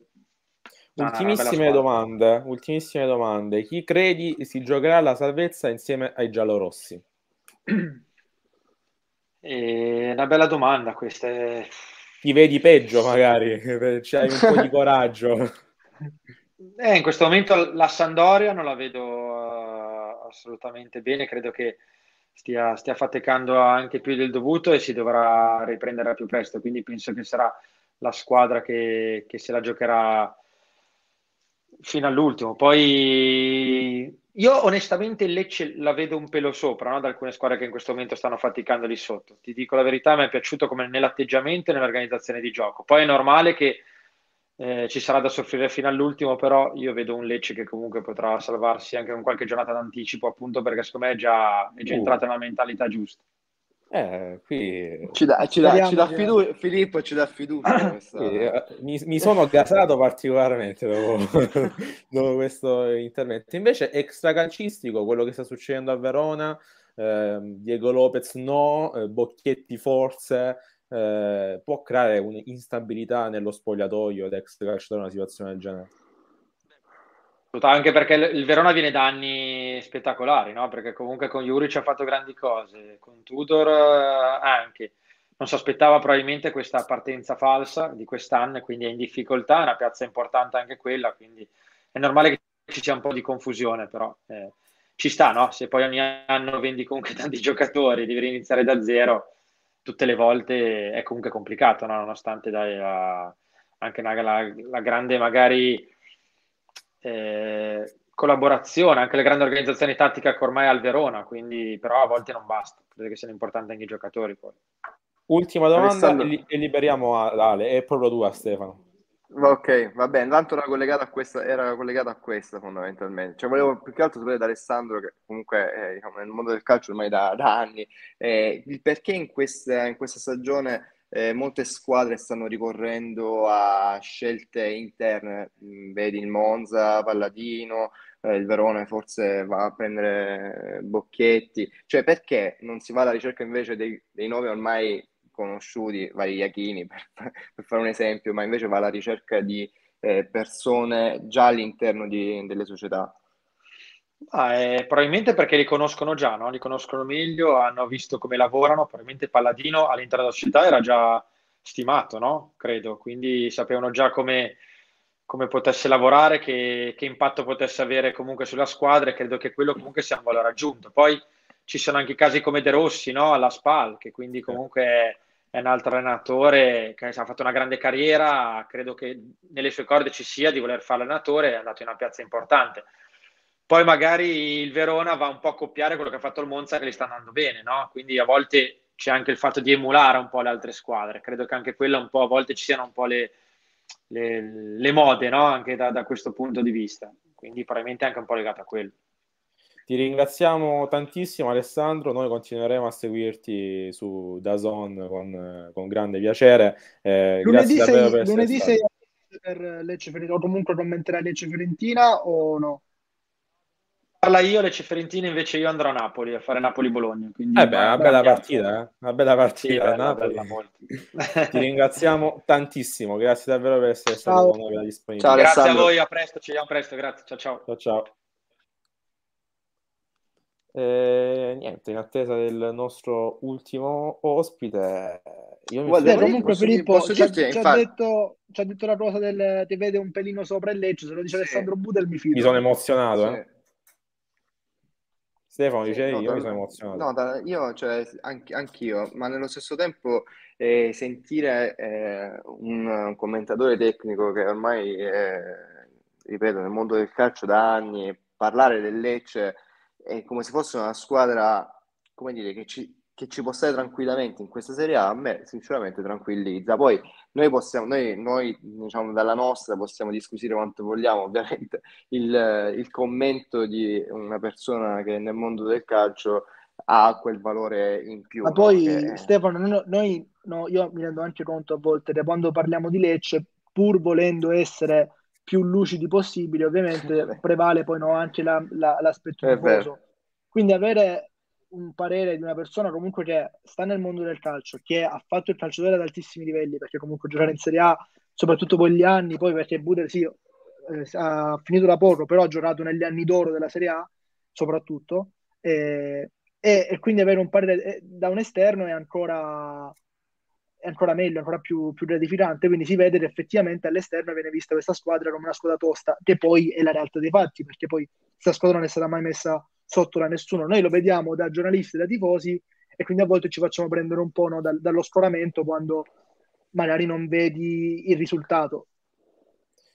No, ultimissime, domande, ultimissime domande. Chi credi si giocherà la salvezza insieme ai giallorossi? È eh, una bella domanda questa. È... Eh. Ti vedi peggio magari, c'hai cioè un po' di coraggio. Eh, in questo momento la Sandoria non la vedo assolutamente bene, credo che stia, stia faticando anche più del dovuto e si dovrà riprendere più presto, quindi penso che sarà la squadra che, che se la giocherà fino all'ultimo. Poi io onestamente Lecce la vedo un pelo sopra no? da alcune squadre che in questo momento stanno faticando lì sotto. Ti dico la verità, mi è piaciuto come nell'atteggiamento e nell'organizzazione di gioco. Poi è normale che eh, ci sarà da soffrire fino all'ultimo, però io vedo un Lecce che comunque potrà salvarsi anche con qualche giornata d'anticipo, appunto perché secondo me è già, è già uh. entrata nella mentalità giusta. Eh, qui... Ci dà, ci ci fiducia, Filippo ci dà fiducia. Ah, sì, eh, mi, mi, sono gasato particolarmente dopo, dopo, questo intervento. Invece, extracalcistico, quello che sta succedendo a Verona, eh, Diego Lopez no, eh, Bocchetti forse, eh, può creare un'instabilità nello spogliatoio ed ex una situazione del genere. Anche perché il Verona viene da anni spettacolari, no? perché comunque con Juric ha fatto grandi cose, con Tudor eh, anche. Non si aspettava probabilmente questa partenza falsa di quest'anno, quindi è in difficoltà, è una piazza importante anche quella, quindi è normale che ci sia un po' di confusione, però eh, ci sta, no? se poi ogni anno vendi comunque tanti giocatori, devi iniziare da zero, tutte le volte è comunque complicato, no? nonostante dai, la, anche la, la, la grande magari, eh, collaborazione, anche la grande organizzazione tattica che ormai è al Verona, quindi però a volte non basta, credo che siano importanti anche i giocatori poi. Ultima domanda Alessandro. e liberiamo Ale è proprio tu Stefano. Ok, va bene, tanto era collegata a questa, era collegata a questa fondamentalmente. Cioè, volevo più che altro sapere da Alessandro, che comunque è eh, diciamo, nel mondo del calcio ormai da, da anni, eh, il perché in questa, in questa stagione eh, molte squadre stanno ricorrendo a scelte interne, vedi il Monza, Palladino, eh, il Verone forse va a prendere eh, Bocchetti, cioè perché non si va alla ricerca invece dei, dei nomi ormai conosciuti, vari Iachini per, per, fare un esempio, ma invece va alla ricerca di eh, persone già all'interno di, delle società. Ah, eh, probabilmente perché li conoscono già, no? li conoscono meglio, hanno visto come lavorano, probabilmente Palladino all'interno della società era già stimato, no? credo, quindi sapevano già come, come potesse lavorare, che, che, impatto potesse avere comunque sulla squadra e credo che quello comunque sia un valore aggiunto. Poi ci sono anche casi come De Rossi no? alla SPAL, che quindi comunque è un altro allenatore che ha fatto una grande carriera, credo che nelle sue corde ci sia di voler fare allenatore, è andato in una piazza importante. Poi magari il Verona va un po' a copiare quello che ha fatto il Monza che gli sta andando bene, no? Quindi a volte c'è anche il fatto di emulare un po' le altre squadre, credo che anche quella un po' a volte ci siano un po' le, le, le mode, no? Anche da, da questo punto di vista, quindi probabilmente è anche un po' legato a quello. Ti ringraziamo tantissimo Alessandro, noi continueremo a seguirti su Dazon con, con grande piacere. Eh, lunedì sei, per lunedì sei per Lecce Fiorentina o comunque commenterai Lecce Fiorentina o no? Parla io Lecce Fiorentina, invece io andrò a Napoli a fare Napoli-Bologna. Quindi... Eh beh, una bella partita, eh? una bella partita. Sì, Napoli. Bella, Ti ringraziamo tantissimo, grazie davvero per essere ciao. stato con noi. Ciao, grazie a voi, a presto, ci vediamo presto, grazie, ciao ciao. ciao, ciao. Eh, niente, in attesa del nostro ultimo ospite. Io Guarda, comunque posso, Filippo posso ci, dirti, ci, infatti... ha detto, ci, ha detto, la cosa del ti vede un pelino sopra il Lecce, se lo dice sì. Alessandro Budel mi fido. Mi sono emozionato, eh. sì. eh. Stefano, sì, dicevi, no, io mi sono emozionato. No, da, io, cioè, anch- anch'io, ma nello stesso tempo eh, sentire eh, un commentatore tecnico che ormai, ripeto, nel mondo del calcio da anni, parlare del Lecce è come se fosse una squadra, come dire, che ci, che ci può stare tranquillamente in questa Serie A, a me sinceramente tranquillizza. Poi noi possiamo, noi, noi diciamo dalla nostra possiamo discutere quanto vogliamo, ovviamente il, il, commento di una persona che nel mondo del calcio ha quel valore in più. Ma poi perché... Stefano, noi, noi no, io mi rendo anche conto a volte che quando parliamo di Lecce, pur volendo essere più lucidi possibili, ovviamente prevale poi no, anche la, la, l'aspetto nervoso. Quindi avere un parere di una persona comunque che sta nel mondo del calcio, che ha fatto il calciatore ad altissimi livelli, perché comunque giocare in Serie A, soprattutto con gli anni, poi perché Buder sì, eh, ha finito da poco, però ha giocato negli anni d'oro della Serie A, soprattutto, eh, e, e, quindi avere un parere eh, da un esterno è ancora è ancora meglio, ancora più, più gratificante, quindi si vede che effettivamente all'esterno viene vista questa squadra come una squadra tosta, che poi è la realtà dei fatti, perché poi questa squadra non è stata mai messa sotto da nessuno, noi lo vediamo da giornalisti, da tifosi, e quindi a volte ci facciamo prendere un po' no, da, dallo scoramento quando magari non vedi il risultato.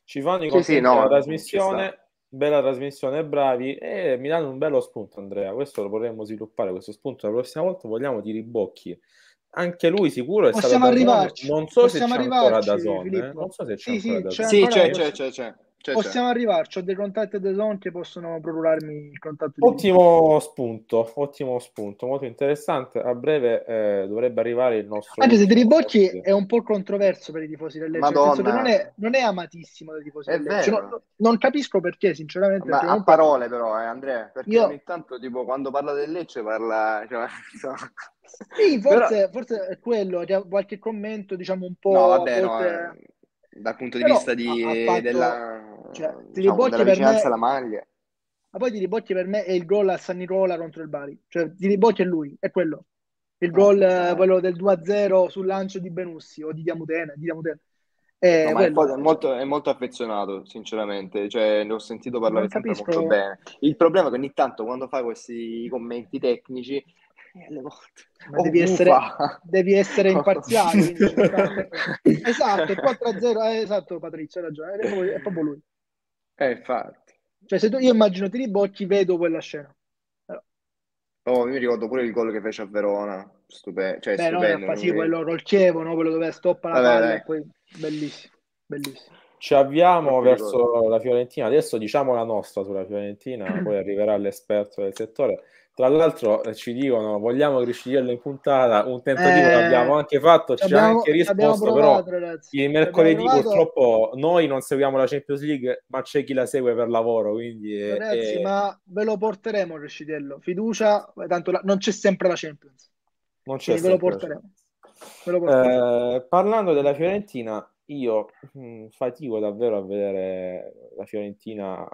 Ci fanno i sì, sì, no, la trasmissione, bella trasmissione, bravi, e mi danno un bello spunto Andrea, questo lo vorremmo sviluppare, questo spunto la prossima volta vogliamo di ribocchi anche lui sicuro è possiamo stato arrivarci. Non so, possiamo non so se c'è Filippo. ancora da zone. Eh. Non so se c'è sì, ancora sì, da c'è, c'è, c'è, c'è. C'è cioè, cioè. Possiamo c'è. arrivarci, ho dei contatti di Don che possono procurarmi il contatto. Ottimo di... spunto, ottimo spunto, molto interessante. A breve eh, dovrebbe arrivare il nostro... Anche se Tribocchi è un po' controverso per i tifosi del Lecce, non è, non, è, amatissimo dai tifosi è del Lecce. Non, non, capisco perché, sinceramente. Ma a parole però, eh, Andrea, perché io... ogni tanto tipo, quando parla del Lecce parla... Cioè, no. Sì, forse, però... forse, è quello, qualche commento diciamo un po'... No, vabbè, volte... no, eh, dal punto di però vista di, fatto... della cioè, eh, diciamo, quando la vicinanza me... alla maglia. Ma poi Di Ribotti per me è il gol a San Nicola contro il Bari. Cioè, Di Ribotti è lui, è quello. Il ah, gol, eh, quello del 2-0 sul lancio di Benussi o di Diamutena. Di Diamutena. Eh, è, no, è, molto, è, molto, affezionato, sinceramente. Cioè, ne ho sentito parlare sempre molto bene. Il problema è che ogni tanto quando fa questi commenti tecnici eh, alle volte. Oh, devi, essere, devi, essere, imparziale. Cioè, esatto, 4-0, eh, esatto Patrizio, hai ragione, è proprio lui. Eh, infatti. Cioè, se tu, io immagino Tiribocchi, vedo quella scena. Allora. Oh, io mi ricordo pure il gol che fece a Verona, Stupe- cioè, Beh, stupendo. No, sì, quello rolcevo, no? quello dove stoppa la Vabbè, palla, poi... bellissimo, bellissimo. Ci avviamo verso la Fiorentina, adesso diciamo la nostra sulla Fiorentina, poi arriverà l'esperto del settore. Tra l'altro eh, ci dicono, vogliamo Griscigliello in puntata, un tentativo eh, abbiamo anche fatto, ci ha anche risposto, provato, però ragazzi. il mercoledì purtroppo noi non seguiamo la Champions League, ma c'è chi la segue per lavoro, quindi... Eh, ragazzi, è... Eh, ma ve lo porteremo Griscigliello, fiducia, tanto la... non c'è sempre la Champions. Non c'è sempre. Ve lo porteremo. Ve lo porteremo. Eh, parlando della Fiorentina, io mh, mm, fatico davvero a vedere la Fiorentina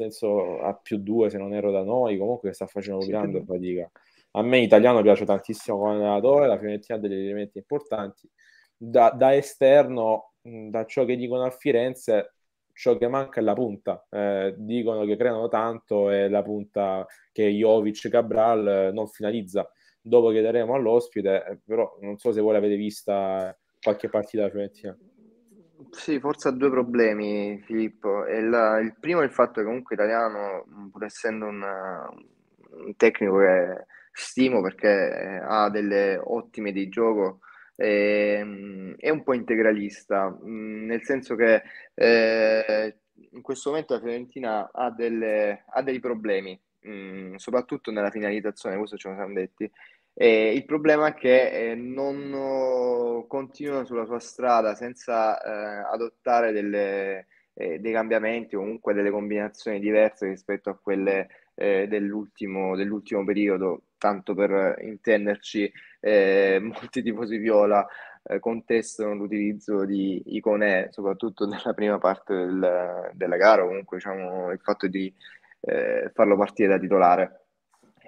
senso a più due se non ero da noi, comunque sta facendo grande fatica. A me italiano piace tantissimo come allenatore, la Fiorentina ha degli elementi importanti. Da, da, esterno, da ciò che dicono a Firenze, ciò che manca è la punta. Eh, dicono che creano tanto e la punta che Jovic Cabral eh, non finalizza. Dopo chiederemo all'ospite, eh, però non so se voi l'avete vista eh, qualche partita della Fiorentina. Sì, forse ha due problemi, Filippo. E il primo è il fatto che comunque italiano, pur essendo un, un tecnico che stimo perché ha delle ottime di gioco, ehm, è un po' integralista, mm, nel senso che eh, in questo momento la Fiorentina ha, delle- ha dei problemi, mh, mm, soprattutto nella finalizzazione, questo ci siamo detti. E il problema è che eh, non eh, continua sulla sua strada senza eh, adottare delle, eh, dei cambiamenti o comunque delle combinazioni diverse rispetto a quelle eh, dell'ultimo, dell'ultimo, periodo, tanto per intenderci, molti tifosi viola contestano l'utilizzo di Icone, soprattutto nella prima parte del, della gara, o comunque diciamo, il fatto di farlo partire da titolare.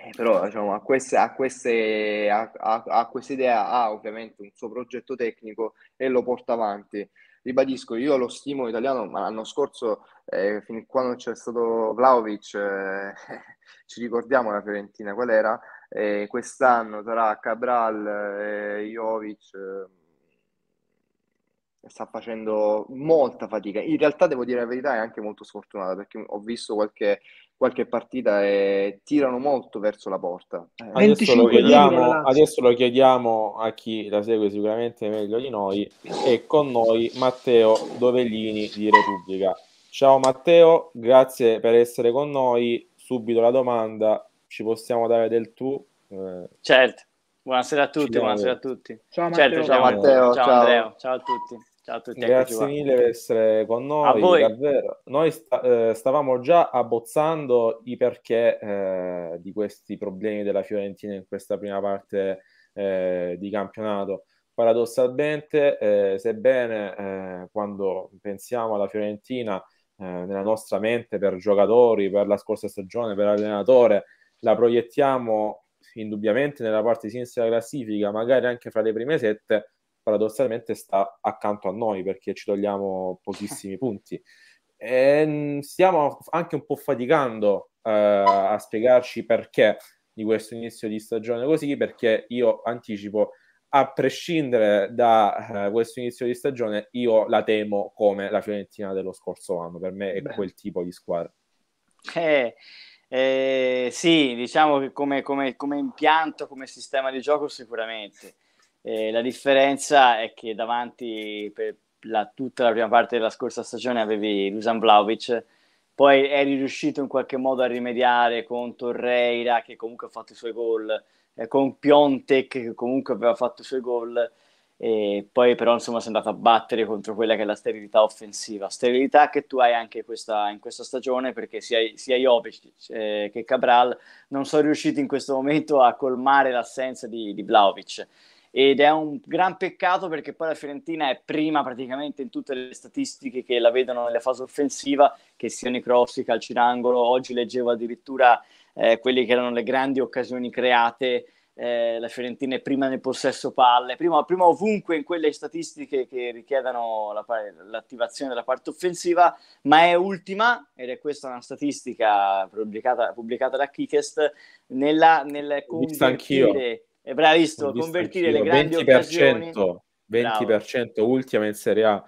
Eh, però diciamo, a, queste, a, queste, a, a, a quest'idea ha ovviamente un suo progetto tecnico e lo porta avanti. Ribadisco, io lo stimo italiano, ma l'anno scorso, eh, fin quando c'è stato Vlaovic, eh, ci ricordiamo la Fiorentina qual era, eh, quest'anno sarà Cabral, eh, Jovic ehm, sta facendo molta fatica. In realtà devo dire la verità, è anche molto sfortunata perché ho visto qualche, qualche partita e tirano molto verso la porta. Eh, adesso, lo chiediamo, adesso, lo chiediamo, a chi la segue sicuramente meglio di noi. E con noi Matteo Dovellini di Repubblica. Ciao Matteo, grazie per essere con noi. Subito la domanda, ci possiamo dare del tu? Eh, certo. Buonasera a tutti, buonasera a tutti. Ciao certo, Matteo, certo, ciao, Matteo, ciao, ciao Andrea, ciao a tutti. Ciao a tutti. Grazie mille per essere con noi. A Davvero. Noi sta, eh, stavamo già abbozzando i perché eh, di questi problemi della Fiorentina in questa prima parte eh, di campionato. Paradossalmente, eh, sebbene eh, quando pensiamo alla Fiorentina nella nostra mente per giocatori, per la scorsa stagione, per allenatore, la proiettiamo indubbiamente nella parte sinistra della classifica, magari anche fra le prime sette, paradossalmente sta accanto a noi perché ci togliamo pochissimi punti. E ehm, stiamo anche un po' faticando eh, a spiegarci perché di questo inizio di stagione così, perché io anticipo, a prescindere da eh, questo inizio di stagione, io la temo come la Fiorentina dello scorso anno, per me è Beh. quel tipo di squadra. Eh, eh, sì, diciamo che come, come, come impianto, come sistema di gioco sicuramente. Eh, la differenza è che davanti per la, tutta la prima parte della scorsa stagione avevi Lusan Vlaovic, poi eri riuscito in qualche modo a rimediare con Torreira che comunque ha fatto i suoi gol, eh, con Piontek che comunque aveva fatto i suoi gol, e poi però insomma sei andato a battere contro quella che è la sterilità offensiva, sterilità che tu hai anche questa, in questa stagione perché sia, sia Jovic eh, che Cabral non sono riusciti in questo momento a colmare l'assenza di, di Vlaovic ed è un gran peccato perché poi la Fiorentina è prima praticamente in tutte le statistiche che la vedono nella fase offensiva, che siano i cross, i calci d'angolo, oggi leggevo addirittura eh, quelle che erano le grandi occasioni create, eh, la Fiorentina è prima nel possesso palle, prima, prima ovunque in quelle statistiche che richiedono la, l'attivazione della parte offensiva, ma è ultima, ed è questa una statistica pubblicata, pubblicata da Kikest, nella, nel convertire e bravissimo, convertire le grandi 20%, occasioni. 20% Bravo. ultima in Serie A.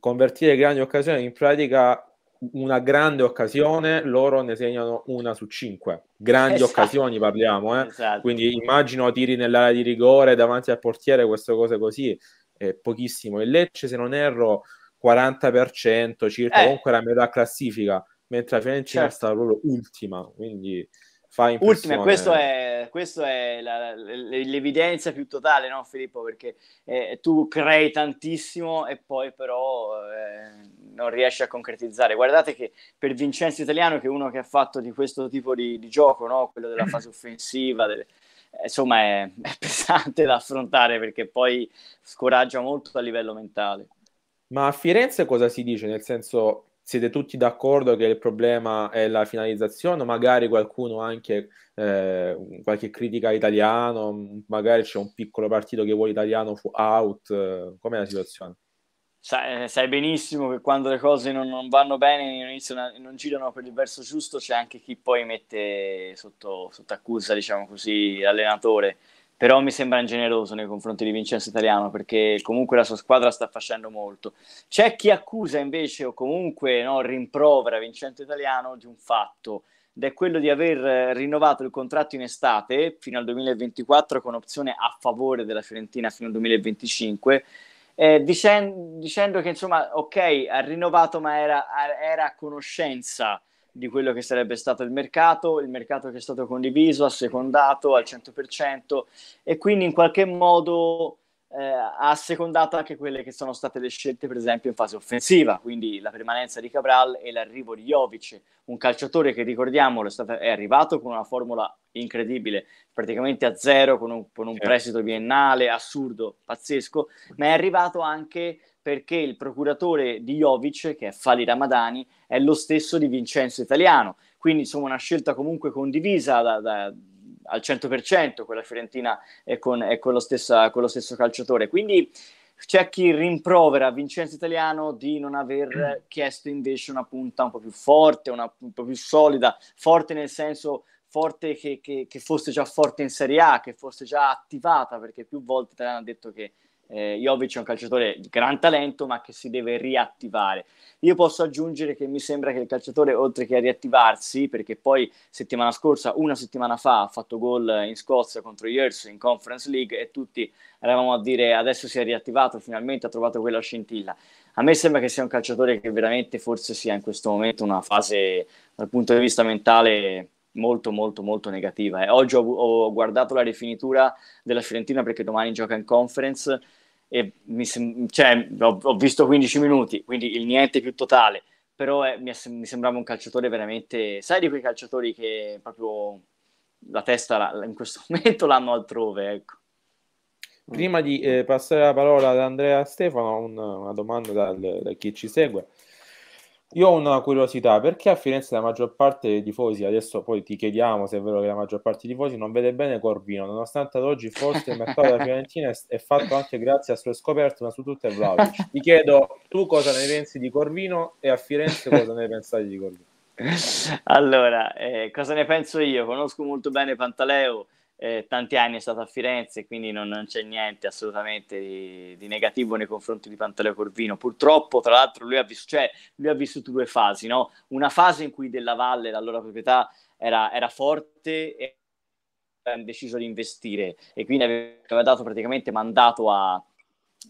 Convertire grandi occasioni, in pratica una grande occasione, loro ne segnano una su cinque. Grandi esatto. occasioni parliamo, eh? esatto. quindi immagino tiri nell'area di rigore davanti al portiere, queste cose così, è pochissimo. Il Lecce, se non erro, 40% circa, eh. comunque la metà classifica, mentre la Fiorentina certo. è stata proprio ultima, quindi fa Ultime, questo è, questo è la, l'evidenza più totale, no Filippo? Perché eh, tu crei tantissimo e poi però eh, non riesci a concretizzare. Guardate che per Vincenzo Italiano, che è uno che ha fatto di questo tipo di, di gioco, no? quello della fase offensiva, delle, eh, insomma è, è pesante da affrontare perché poi scoraggia molto a livello mentale. Ma a Firenze cosa si dice? Nel senso, siete tutti d'accordo che il problema è la finalizzazione, magari qualcuno anche eh, qualche critica italiano, magari c'è un piccolo partito che vuole italiano fu- out, eh, com'è la situazione? Sai, eh, sai, benissimo che quando le cose non, non vanno bene, non, non girano per il verso giusto, c'è anche chi poi mette sotto, sotto accusa, diciamo così, l'allenatore però mi sembra ingeneroso nei confronti di Vincenzo Italiano perché comunque la sua squadra sta facendo molto. C'è chi accusa invece o comunque no, rimprovera Vincenzo Italiano di un fatto ed è quello di aver eh, rinnovato il contratto in estate fino al 2024 con opzione a favore della Fiorentina fino al 2025. Eh, dicen- dicendo che insomma ok ha rinnovato ma era, era a conoscenza di quello che sarebbe stato il mercato, il mercato che è stato condiviso, assecondato al 100% e quindi in qualche modo eh, ha assecondato anche quelle che sono state le scelte per esempio in fase offensiva, quindi la permanenza di Cabral e l'arrivo di Jovic, un calciatore che ricordiamolo è, stato, è arrivato con una formula incredibile, praticamente a zero con un, con un prestito biennale assurdo, pazzesco, ma è arrivato anche perché il procuratore di Jovic, che è Fali Ramadani, è lo stesso di Vincenzo Italiano. Quindi insomma una scelta comunque condivisa da, da, al 100% quella Fiorentina e con, è con, lo stessa, con lo stesso calciatore. Quindi c'è chi rimprovera Vincenzo Italiano di non aver chiesto invece una punta un po' più forte, una, un po' più solida, forte nel senso forte che, che, che, fosse già forte in Serie A, che fosse già attivata, perché più volte Italiano ha detto che eh, Jovic è un calciatore di gran talento, ma che si deve riattivare. Io posso aggiungere che mi sembra che il calciatore, oltre che a riattivarsi, perché poi settimana scorsa, una settimana fa, ha fatto gol in Scozia contro Years in Conference League e tutti eravamo a dire adesso si è riattivato, finalmente ha trovato quella scintilla. A me sembra che sia un calciatore che veramente forse sia in questo momento una fase dal punto di vista mentale molto molto molto negativa. Eh. Oggi ho, ho, guardato la rifinitura della Fiorentina perché domani gioca in conference e mi sem- cioè, ho, ho, visto 15 minuti, quindi il niente più totale, però eh, mi, sem- mi, sembrava un calciatore veramente, sai di quei calciatori che proprio la testa la- in questo momento l'hanno altrove, ecco. Prima di eh, passare la parola ad Andrea Stefano, un, una domanda da, da chi ci segue. Io ho una curiosità, perché a Firenze la maggior parte dei tifosi, adesso poi ti chiediamo se è vero che la maggior parte dei tifosi non vede bene Corvino, nonostante ad oggi forse il mercato della Fiorentina è fatto anche grazie a sue scoperte, ma su tutto è Vlaovic. Ti chiedo tu cosa ne pensi di Corvino e a Firenze cosa ne pensate di Corvino? Allora, eh, cosa ne penso io? Conosco molto bene Pantaleo, eh, tanti anni è stato a Firenze, quindi non, non c'è niente assolutamente di, di, negativo nei confronti di Pantaleo Corvino. Purtroppo, tra l'altro, lui ha, vis- cioè, lui ha vissuto due fasi, no? una fase in cui Della Valle, la loro proprietà, era, era forte e ha deciso di investire e quindi aveva dato praticamente mandato a,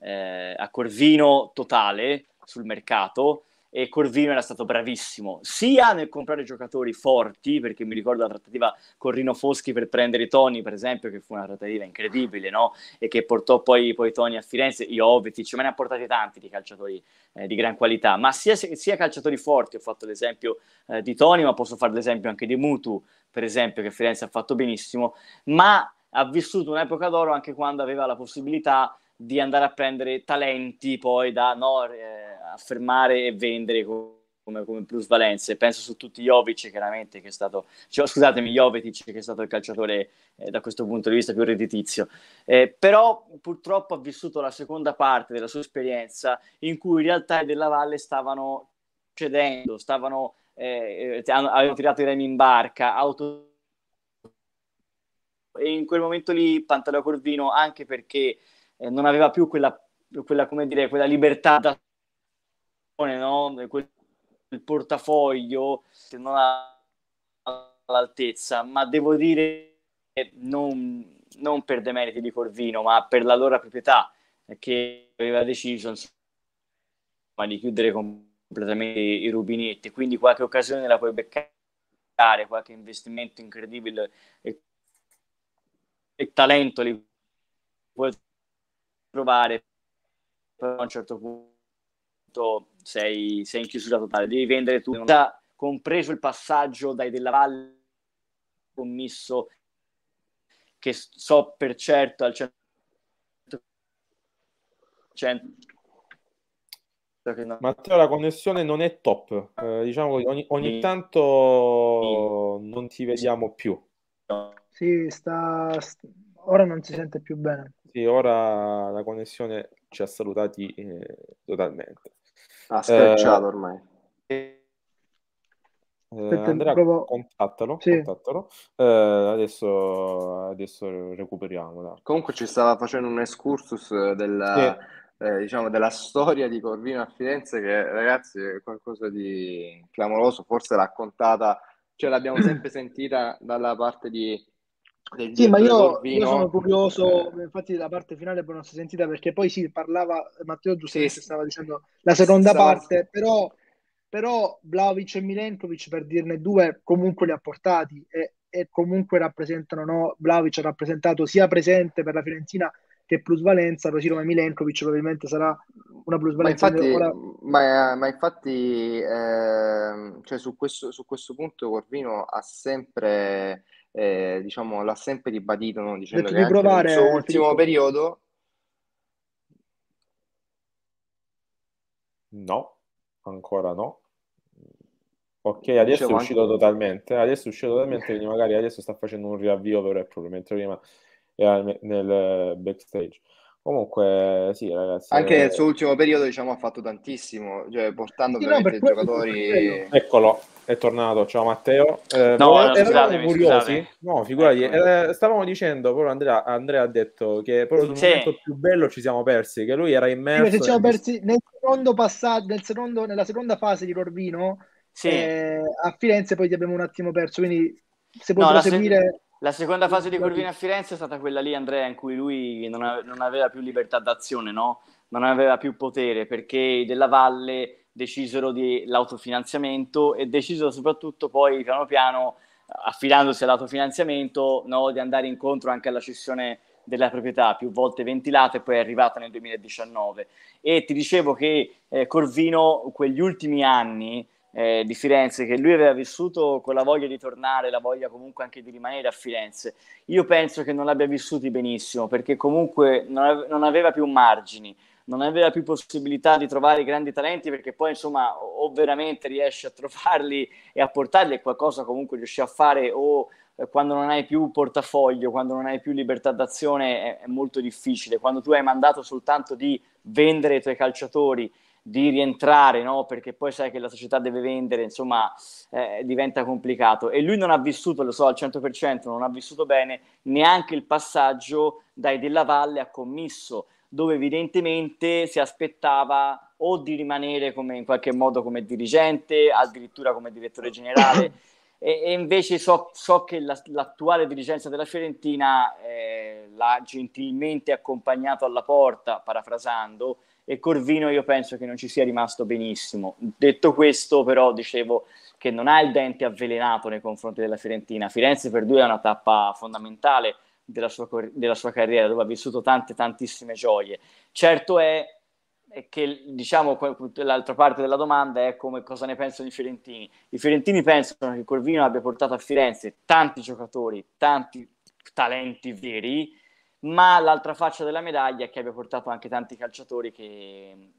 eh, a Corvino totale sul mercato e Corvino era stato bravissimo sia nel comprare giocatori forti, perché mi ricordo la trattativa con Rino Foschi per prendere Tony, per esempio, che fu una trattativa incredibile, no? E che portò poi, poi Tony a Firenze, Jovetic, me ne ha portati tanti di calciatori eh, di gran qualità, ma sia, sia, calciatori forti, ho fatto l'esempio eh, di Tony, ma posso fare l'esempio anche di Mutu, per esempio, che Firenze ha fatto benissimo, ma ha vissuto un'epoca d'oro anche quando aveva la possibilità di andare a prendere talenti poi da no, eh, affermare e vendere come, come plusvalenze. Penso su tutti Jovic, chiaramente, che è stato, cioè, scusatemi, Jovetic, che è stato il calciatore eh, da questo punto di vista più redditizio. Eh, però purtroppo ha vissuto la seconda parte della sua esperienza in cui in realtà i della Valle stavano cedendo, stavano, eh, avevano tirato i remi in barca, auto e in quel momento lì Pantaleo Corvino, anche perché eh, non aveva più quella, quella, come dire, quella libertà da no? quel, quel portafoglio che non ha all'altezza, ma devo dire non, non per demeriti di Corvino, ma per la loro proprietà che aveva deciso insomma, di chiudere completamente i rubinetti, quindi qualche occasione la puoi beccare, qualche investimento incredibile e, e talento li puoi provare, però a un certo punto sei, sei in chiusura totale, devi vendere tutta, compreso il passaggio dai Della Valle, commisso che so per certo al 100% Matteo, la connessione non è top. Eh, diciamo che ogni, ogni, tanto non ti vediamo più. Sì, sta... ora non si sente più bene. Sì, ora la connessione ci ha salutati eh, totalmente. Ha schiacciato eh, ormai. Eh, Aspetta, Andrea, provo... contattalo. Sì. contattalo. Eh, adesso, adesso, recuperiamo. Là. Comunque ci stava facendo un excursus della, sì. Eh, diciamo, della storia di Corvino a Firenze che ragazzi è qualcosa di clamoroso, forse raccontata, cioè l'abbiamo sempre sentita dalla parte di sì, ma io, io, sono curioso, infatti la parte finale poi non si è sentita perché poi si sì, parlava, Matteo giustamente sì. stava dicendo la seconda Sarà. parte, però, però Vlaovic e Milenkovic per dirne due comunque li ha portati e, e comunque rappresentano, no? Vlaovic ha rappresentato sia presente per la Fiorentina che plusvalenza, così come Milenkovic probabilmente sarà una plusvalenza. Ma infatti, ora... ma, ma infatti eh, cioè su, questo, su questo punto Corvino ha sempre eh, diciamo, l'ha sempre ribadito no? dicendo Detto che provare, nel suo eh, ultimo Filippo. periodo no, ancora no ok, adesso Dicevo è uscito anche... totalmente eh, adesso è uscito totalmente quindi magari adesso sta facendo un riavvio però è proprio mentre prima era nel backstage Comunque, sì, ragazzi. Anche nel eh, suo ultimo periodo, diciamo, ha fatto tantissimo, cioè portando sì, veramente no, i giocatori. Eccolo, è tornato, ciao Matteo. Eh, no, ma eravamo curiosi. No, figurati, ecco. eh, stavamo dicendo, proprio Andrea, Andrea, ha detto che proprio sul sì. momento più bello ci siamo persi, che lui era immerso. Sì, ci siamo persi nel secondo passaggio, nel secondo, nella seconda fase di Corvino sì. eh, a Firenze, poi ti abbiamo un attimo perso. Quindi se puoi no, proseguire. La, seconda fase di Corvino a Firenze è stata quella lì, Andrea, in cui lui non aveva più libertà d'azione, no? Non aveva più potere perché Della Valle decisero dell'autofinanziamento e decisero soprattutto poi piano piano, affidandosi all'autofinanziamento, no, di andare incontro anche alla cessione della proprietà, più volte ventilata e poi è arrivata nel 2019. E ti dicevo che eh, Corvino, quegli ultimi anni eh, di Firenze, che lui aveva vissuto con la voglia di tornare, la voglia comunque anche di rimanere a Firenze, io penso che non l'abbia vissuti benissimo, perché comunque non, ave- non aveva più margini non aveva più possibilità di trovare i grandi talenti perché poi insomma o veramente riesci a trovarli e a portarli e qualcosa comunque riesci a fare o eh, quando non hai più portafoglio, quando non hai più libertà d'azione è, è molto difficile, quando tu hai mandato soltanto di vendere i tuoi calciatori di rientrare, no? perché poi sai che la società deve vendere, insomma, eh, diventa complicato. E lui non ha vissuto, lo so, al 100%, non ha vissuto bene neanche il passaggio dai Della Valle a Commisso, dove evidentemente si aspettava o di rimanere come, in qualche modo come dirigente, addirittura come direttore generale. E, e invece so, so che la, l'attuale dirigenza della Fiorentina eh, l'ha gentilmente accompagnato alla porta, parafrasando, e Corvino io penso che non ci sia rimasto benissimo. Detto questo, però, dicevo che non ha il dente avvelenato nei confronti della Fiorentina. Firenze per due è una tappa fondamentale della sua, della sua carriera, dove ha vissuto tante, tantissime gioie. Certo è che diciamo l'altra parte della domanda è come cosa ne pensano i fiorentini. I fiorentini pensano che Corvino abbia portato a Firenze tanti giocatori, tanti talenti veri, ma l'altra faccia della medaglia è che abbia portato anche tanti calciatori che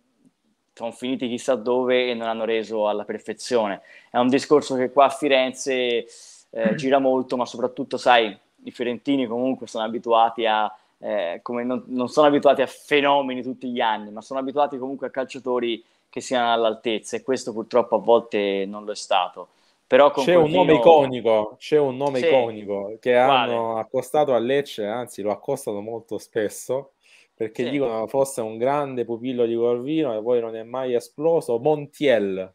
sono finiti chissà dove e non hanno reso alla perfezione. È un discorso che qua a Firenze eh, gira molto, ma soprattutto, sai, i fiorentini comunque sono abituati a, eh, non, non, sono abituati a fenomeni tutti gli anni, ma sono abituati comunque a calciatori che siano all'altezza e questo purtroppo a volte non lo è stato. Però c'è un nome iconico, c'è un nome sì. iconico che Quale? hanno accostato a Lecce, anzi lo accostano molto spesso, perché sì. dicono fosse un grande pupillo di Corvino e poi non è mai esploso, Montiel.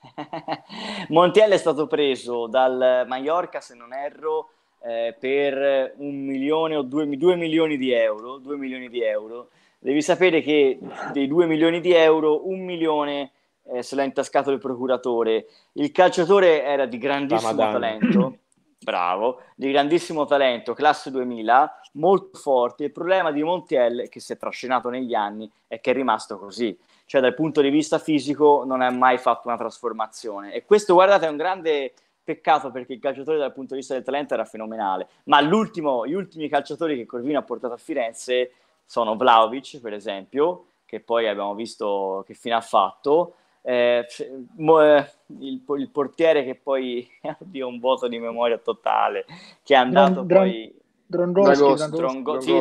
Montiel è stato preso dal Mallorca, se non erro, eh, per un milione o due, due, milioni di euro, due milioni di euro, devi sapere che dei due milioni di euro, un milione eh, se l'ha intascato il procuratore. Il calciatore era di grandissimo talento, bravo, di grandissimo talento, classe 2000, molto forte. Il problema di Montiel, che si è trascinato negli anni, è che è rimasto così. Cioè, dal punto di vista fisico, non ha mai fatto una trasformazione. E questo, guardate, è un grande Peccato perché il calciatore dal punto di vista del talento era fenomenale, ma gli ultimi calciatori che Corvino ha portato a Firenze sono Vlaovic, per esempio, che poi abbiamo visto che fine ha fatto, eh, eh il, il, portiere che poi ha un voto di memoria totale che è andato Dron, poi Drongoschi,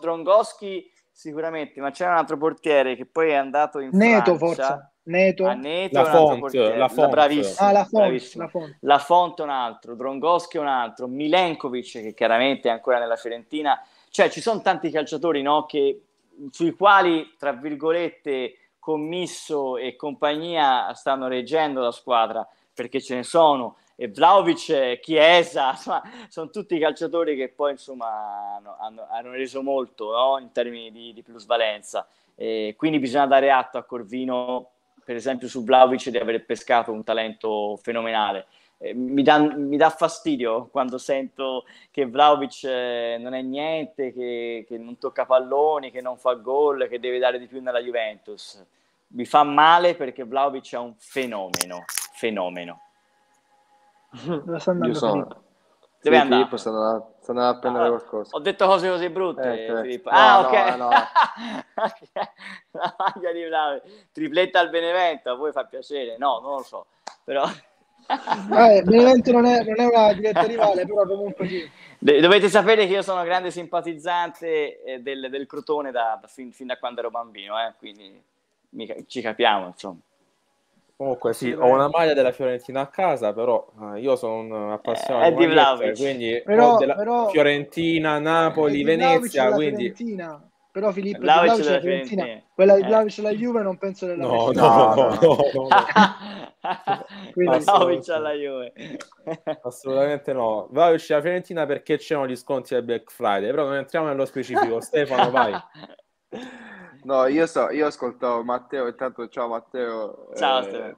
Drongo, sì, sicuramente ma c'era un altro portiere che poi è andato in Neto Francia. forse Neto, ah, Neto la, font, la font, bravissimo, ah, la font, bravissimo. La font. La font un altro, Drongoschi un altro, Milenkovic che chiaramente è ancora nella Fiorentina, cioè ci sono tanti calciatori no, che, sui quali, tra virgolette, Commisso e compagnia stanno reggendo la squadra, perché ce ne sono, e Vlaovic, Chiesa, insomma, sono tutti calciatori che poi insomma, hanno, hanno reso molto no, in termini di, di plusvalenza. E quindi bisogna dare atto a Corvino per esempio su Vlaovic di aver pescato un talento fenomenale. Eh, mi, dan, mi, dà fastidio quando sento che Vlaovic eh, non è niente, che, che, non tocca palloni, che non fa gol, che deve dare di più nella Juventus. Mi fa male perché Vlaovic è un fenomeno, fenomeno. Lo sto andando Io sono, dove sì, Filippo sta andando, a prendere ah, qualcosa. Ho detto cose così brutte, eh, Filippo. No, ah, ok. No, La maglia di una tripletta al Benevento, a voi fa piacere. No, non lo so, però... Vabbè, eh, Benevento non è, non è, una diretta rivale, però comunque sì. Dovete sapere che io sono grande simpatizzante eh, del, del Crotone da, da, fin, fin, da quando ero bambino, eh? quindi mica, ci capiamo, insomma. Comunque sì, ho una maglia della Fiorentina a casa, però eh, io sono un appassionato eh, di Vlaovic, quindi però, della però... Fiorentina, eh, Napoli, Venezia, quindi... Fiorentina. Però Filippo Vlaovic della Fiorentina, Fiorentina. quella di Vlaovic eh. alla Juve non penso della No, no, no, no, no. quindi, Vlaovic alla Juve. assolutamente no. Vlaovic alla Fiorentina perché c'erano gli sconti del Black Friday, però non entriamo nello specifico. Stefano, vai. No, io so, io ascoltavo Matteo, intanto ciao Matteo. Ciao eh, Matteo.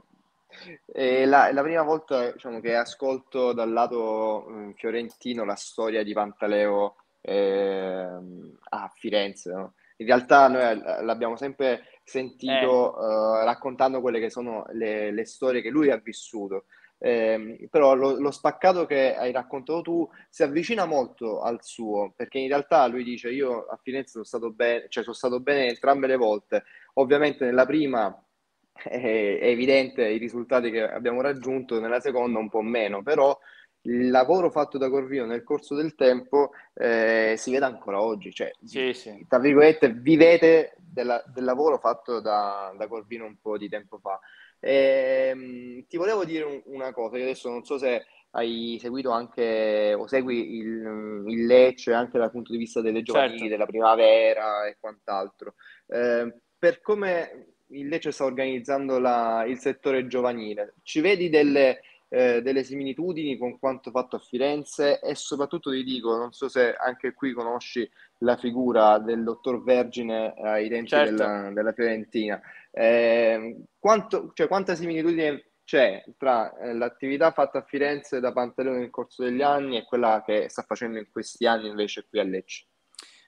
Eh, la, la, prima volta diciamo, che ascolto dal lato mh, mm, fiorentino la storia di Pantaleo eh, a Firenze. No? In realtà noi l'abbiamo sempre sentito eh. eh. raccontando quelle che sono le, le storie che lui ha vissuto eh, però lo, lo, spaccato che hai raccontato tu si avvicina molto al suo, perché in realtà lui dice io a Firenze sono stato bene, cioè sono stato bene entrambe le volte, ovviamente nella prima è, è evidente i risultati che abbiamo raggiunto, nella seconda un po' meno, però il lavoro fatto da Corvino nel corso del tempo eh, si vede ancora oggi, cioè, sì, sì. tra virgolette, vivete della, del lavoro fatto da, da Corvino un po' di tempo fa. Ehm, ti volevo dire un, una cosa, io adesso non so se hai seguito anche o segui il, il Lecce anche dal punto di vista delle certo. giovanili, certo. della primavera e quant'altro. Eh, per come il Lecce sta organizzando la, il settore giovanile, ci vedi delle, eh, delle, similitudini con quanto fatto a Firenze e soprattutto ti dico, non so se anche qui conosci la figura del dottor Vergine ai denti certo. della, della Fiorentina. Eh, quanto, cioè, quanta similitudine c'è tra eh, l'attività fatta a Firenze da Pantaleone nel corso degli anni e quella che sta facendo in questi anni invece qui a Lecce?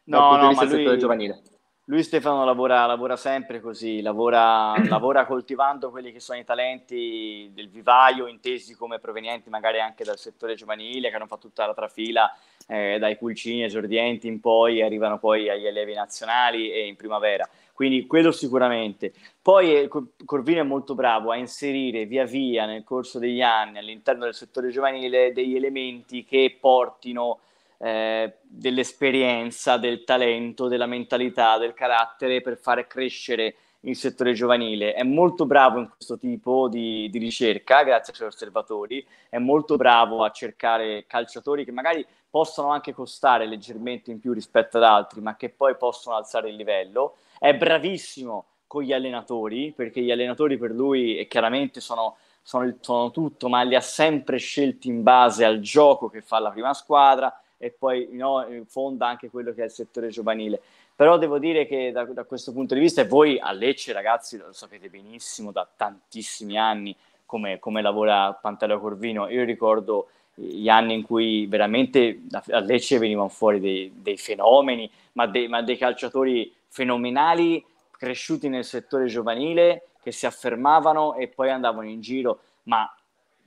No, dal punto no, di vista lui... giovanile lui Stefano lavora, lavora sempre così, lavora, lavora, coltivando quelli che sono i talenti del vivaio, intesi come provenienti magari anche dal settore giovanile, che hanno fatto tutta la trafila, eh, dai pulcini esordienti in poi, arrivano poi agli allievi nazionali e in primavera. Quindi quello sicuramente. Poi eh, Corvino è molto bravo a inserire via via nel corso degli anni all'interno del settore giovanile degli elementi che portino eh, dell'esperienza, del talento, della mentalità, del carattere per fare crescere il settore giovanile. È molto bravo in questo tipo di, di ricerca, grazie ai suoi osservatori, è molto bravo a cercare calciatori che magari possono anche costare leggermente in più rispetto ad altri, ma che poi possono alzare il livello. È bravissimo con gli allenatori, perché gli allenatori per lui e chiaramente sono, sono, sono tutto, ma li ha sempre scelti in base al gioco che fa la prima squadra, e poi no, fonda anche quello che è il settore giovanile. Però devo dire che da, da questo punto di vista, e voi a Lecce ragazzi lo sapete benissimo da tantissimi anni come, come lavora Pantaleo Corvino, io ricordo gli anni in cui veramente a Lecce venivano fuori dei, dei fenomeni, ma, de, ma dei calciatori fenomenali cresciuti nel settore giovanile che si affermavano e poi andavano in giro ma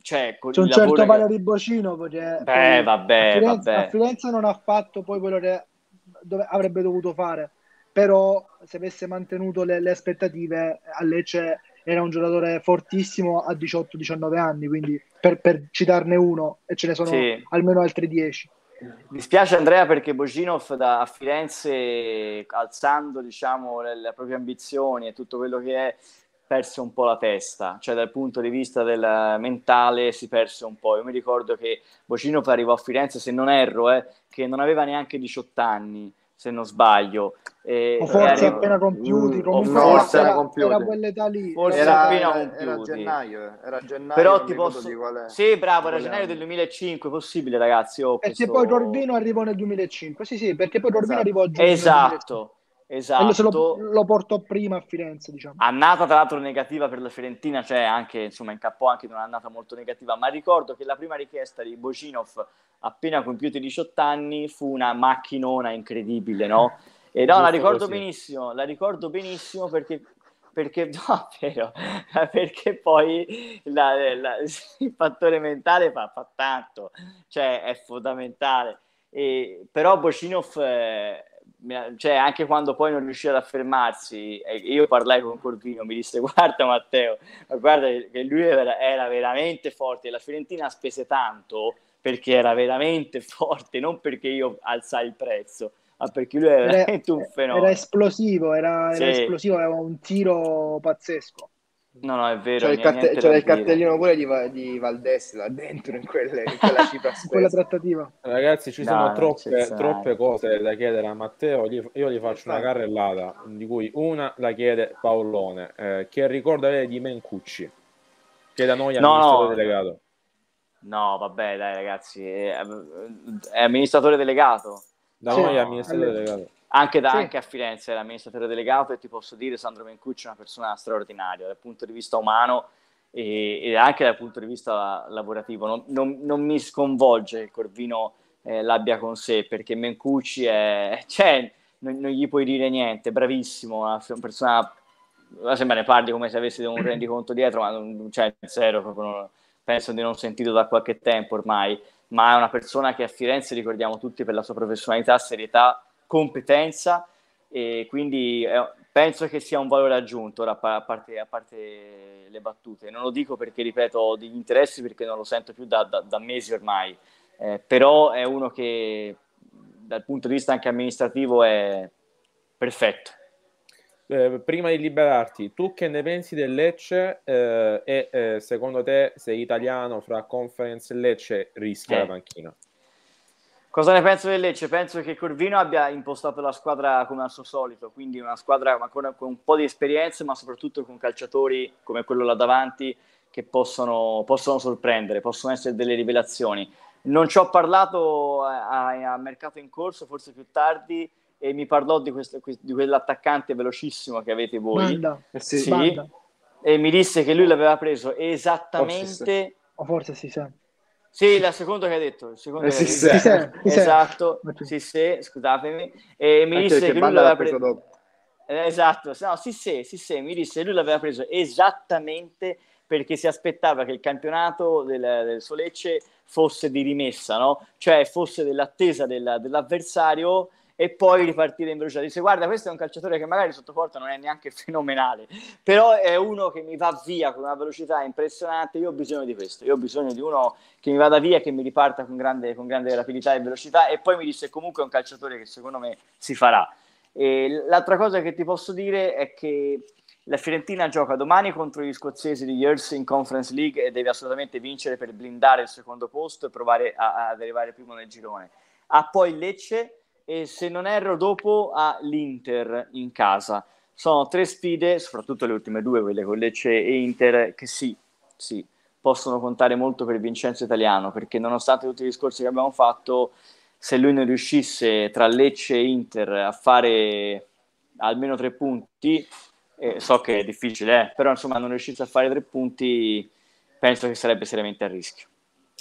cioè, con c'è un certo che... Valerio Bocino perché Beh, vabbè, a, Firenze, vabbè. a Firenze non ha fatto poi quello che dove, avrebbe dovuto fare però se avesse mantenuto le, le aspettative a Lecce era un giocatore fortissimo a 18-19 anni quindi per, per, citarne uno e ce ne sono sì. almeno altri 10 mi spiace Andrea perché Boginov a Firenze alzando diciamo, le, le, proprie ambizioni e tutto quello che è perse un po' la testa, cioè dal punto di vista del mentale si perse un po'. Io mi ricordo che Bocino arrivò a Firenze, se non erro, eh, che non aveva neanche 18 anni, se non sbaglio. E, o forse arrivo... appena compiuti, mm, comunque forse era, compiuti. era quell'età lì. Forse era, appena compiuti. Era gennaio, era gennaio. Però ti posso... Quale... Sì, bravo, era gennaio del 2005, possibile ragazzi. Oh, perché questo... poi Corvino arrivò nel 2005, sì sì, perché poi esatto. Corvino esatto. arrivò a giugno. Esatto. Esatto. Lo, lo, portò prima a Firenze, diciamo. Annata tra l'altro negativa per la Fiorentina, cioè anche, insomma, incappò anche in un'annata molto negativa, ma ricordo che la prima richiesta di Bocinov appena compiuti i 18 anni fu una macchinona incredibile, no? E no, la ricordo così. benissimo, la ricordo benissimo perché perché, no, vero, perché poi la, la, il fattore mentale fa, fa, tanto, cioè è fondamentale. E, però Bocinov eh, cioè, anche quando poi non riuscì ad affermarsi, io parlai con Corvino, mi disse guarda Matteo, guarda che lui era, era veramente forte, la Fiorentina spese tanto perché era veramente forte, non perché io alzai il prezzo, ma perché lui era, era veramente un fenomeno. Era esplosivo, era, sì. era esplosivo, aveva un tiro pazzesco. No, no, è vero. C'era il, carte- c'era il cartellino pure di, Va- di Valdes là dentro in, quelle, in quella cifra quella trattativa. Ragazzi, ci no, sono troppe, eh. troppe, cose da chiedere a Matteo. Io gli faccio una carrellata, di cui una la chiede Paolone, eh, che ricorda avere di Mencucci, che da noi è no, amministratore no. delegato. No, vabbè, dai ragazzi, è, è amministratore delegato. Da cioè, noi è amministratore allora... delegato. Anche, da, sì. anche a Firenze era amministratore delegato e ti posso dire Sandro Mencucci è una persona straordinaria dal punto di vista umano e, e anche dal punto di vista lavorativo. Non, non, non mi sconvolge che Corvino eh, l'abbia con sé perché Mencucci è... Cioè, non, non, gli puoi dire niente, bravissimo, una, una persona... Sembra ne parli come se avessi un rendiconto dietro, ma non c'è cioè, zero, proprio non, penso di non sentito da qualche tempo ormai, ma è una persona che a Firenze ricordiamo tutti per la sua professionalità, serietà competenza e quindi eh, penso che sia un valore aggiunto a, parte, a, parte, le battute. Non lo dico perché, ripeto, ho degli interessi perché non lo sento più da, da, da mesi ormai, eh, però è uno che dal punto di vista anche amministrativo è perfetto. Eh, prima di liberarti, tu che ne pensi del Lecce eh, e eh, secondo te se italiano fra conference e Lecce rischia eh. la panchina? Cosa ne penso del Lecce? Penso che Corvino abbia impostato la squadra come al suo solito, quindi una squadra con, con un po' di esperienza, ma soprattutto con calciatori come quello là davanti che possono, possono sorprendere, possono essere delle rivelazioni. Non ci ho parlato eh, a, a mercato in corso, forse più tardi, e mi parlò di, questo, di quell'attaccante velocissimo che avete voi. Banda, eh, sì. Banda. E mi disse che lui l'aveva preso esattamente... Forse O forse si sempre sì, la seconda che hai detto. eh, che sì, hai Sì, sì, esatto, sì, sì, scusatemi. E mi disse che, lui l'aveva preso dopo. Eh, esatto, no, sì, sì, sì, sì, mi disse che lui l'aveva preso esattamente perché si aspettava che il campionato del, del Solecce fosse di rimessa, no? cioè fosse dell'attesa della, dell'avversario e poi ripartire in velocità. Dice guarda questo è un calciatore che magari sotto porta non è neanche fenomenale, però è uno che mi va via con una velocità impressionante, io ho bisogno di questo, io ho bisogno di uno che mi vada via, che mi riparta con grande, con grande rapidità e velocità e poi mi disse: comunque è un calciatore che secondo me si farà. E l'altra cosa che ti posso dire è che la Fiorentina gioca domani contro gli scozzesi di Years in Conference League e deve assolutamente vincere per blindare il secondo posto e provare ad arrivare primo nel girone. Ha poi Lecce e se non erro dopo ha l'Inter in casa. Sono tre sfide, soprattutto le ultime due, quelle con Lecce e Inter, che sì, sì, possono contare molto per Vincenzo Italiano, perché nonostante tutti i discorsi che abbiamo fatto, se lui non riuscisse tra Lecce e Inter a fare almeno tre punti, eh, so che è difficile, eh, però insomma non riuscisse a fare tre punti, penso che sarebbe seriamente a rischio.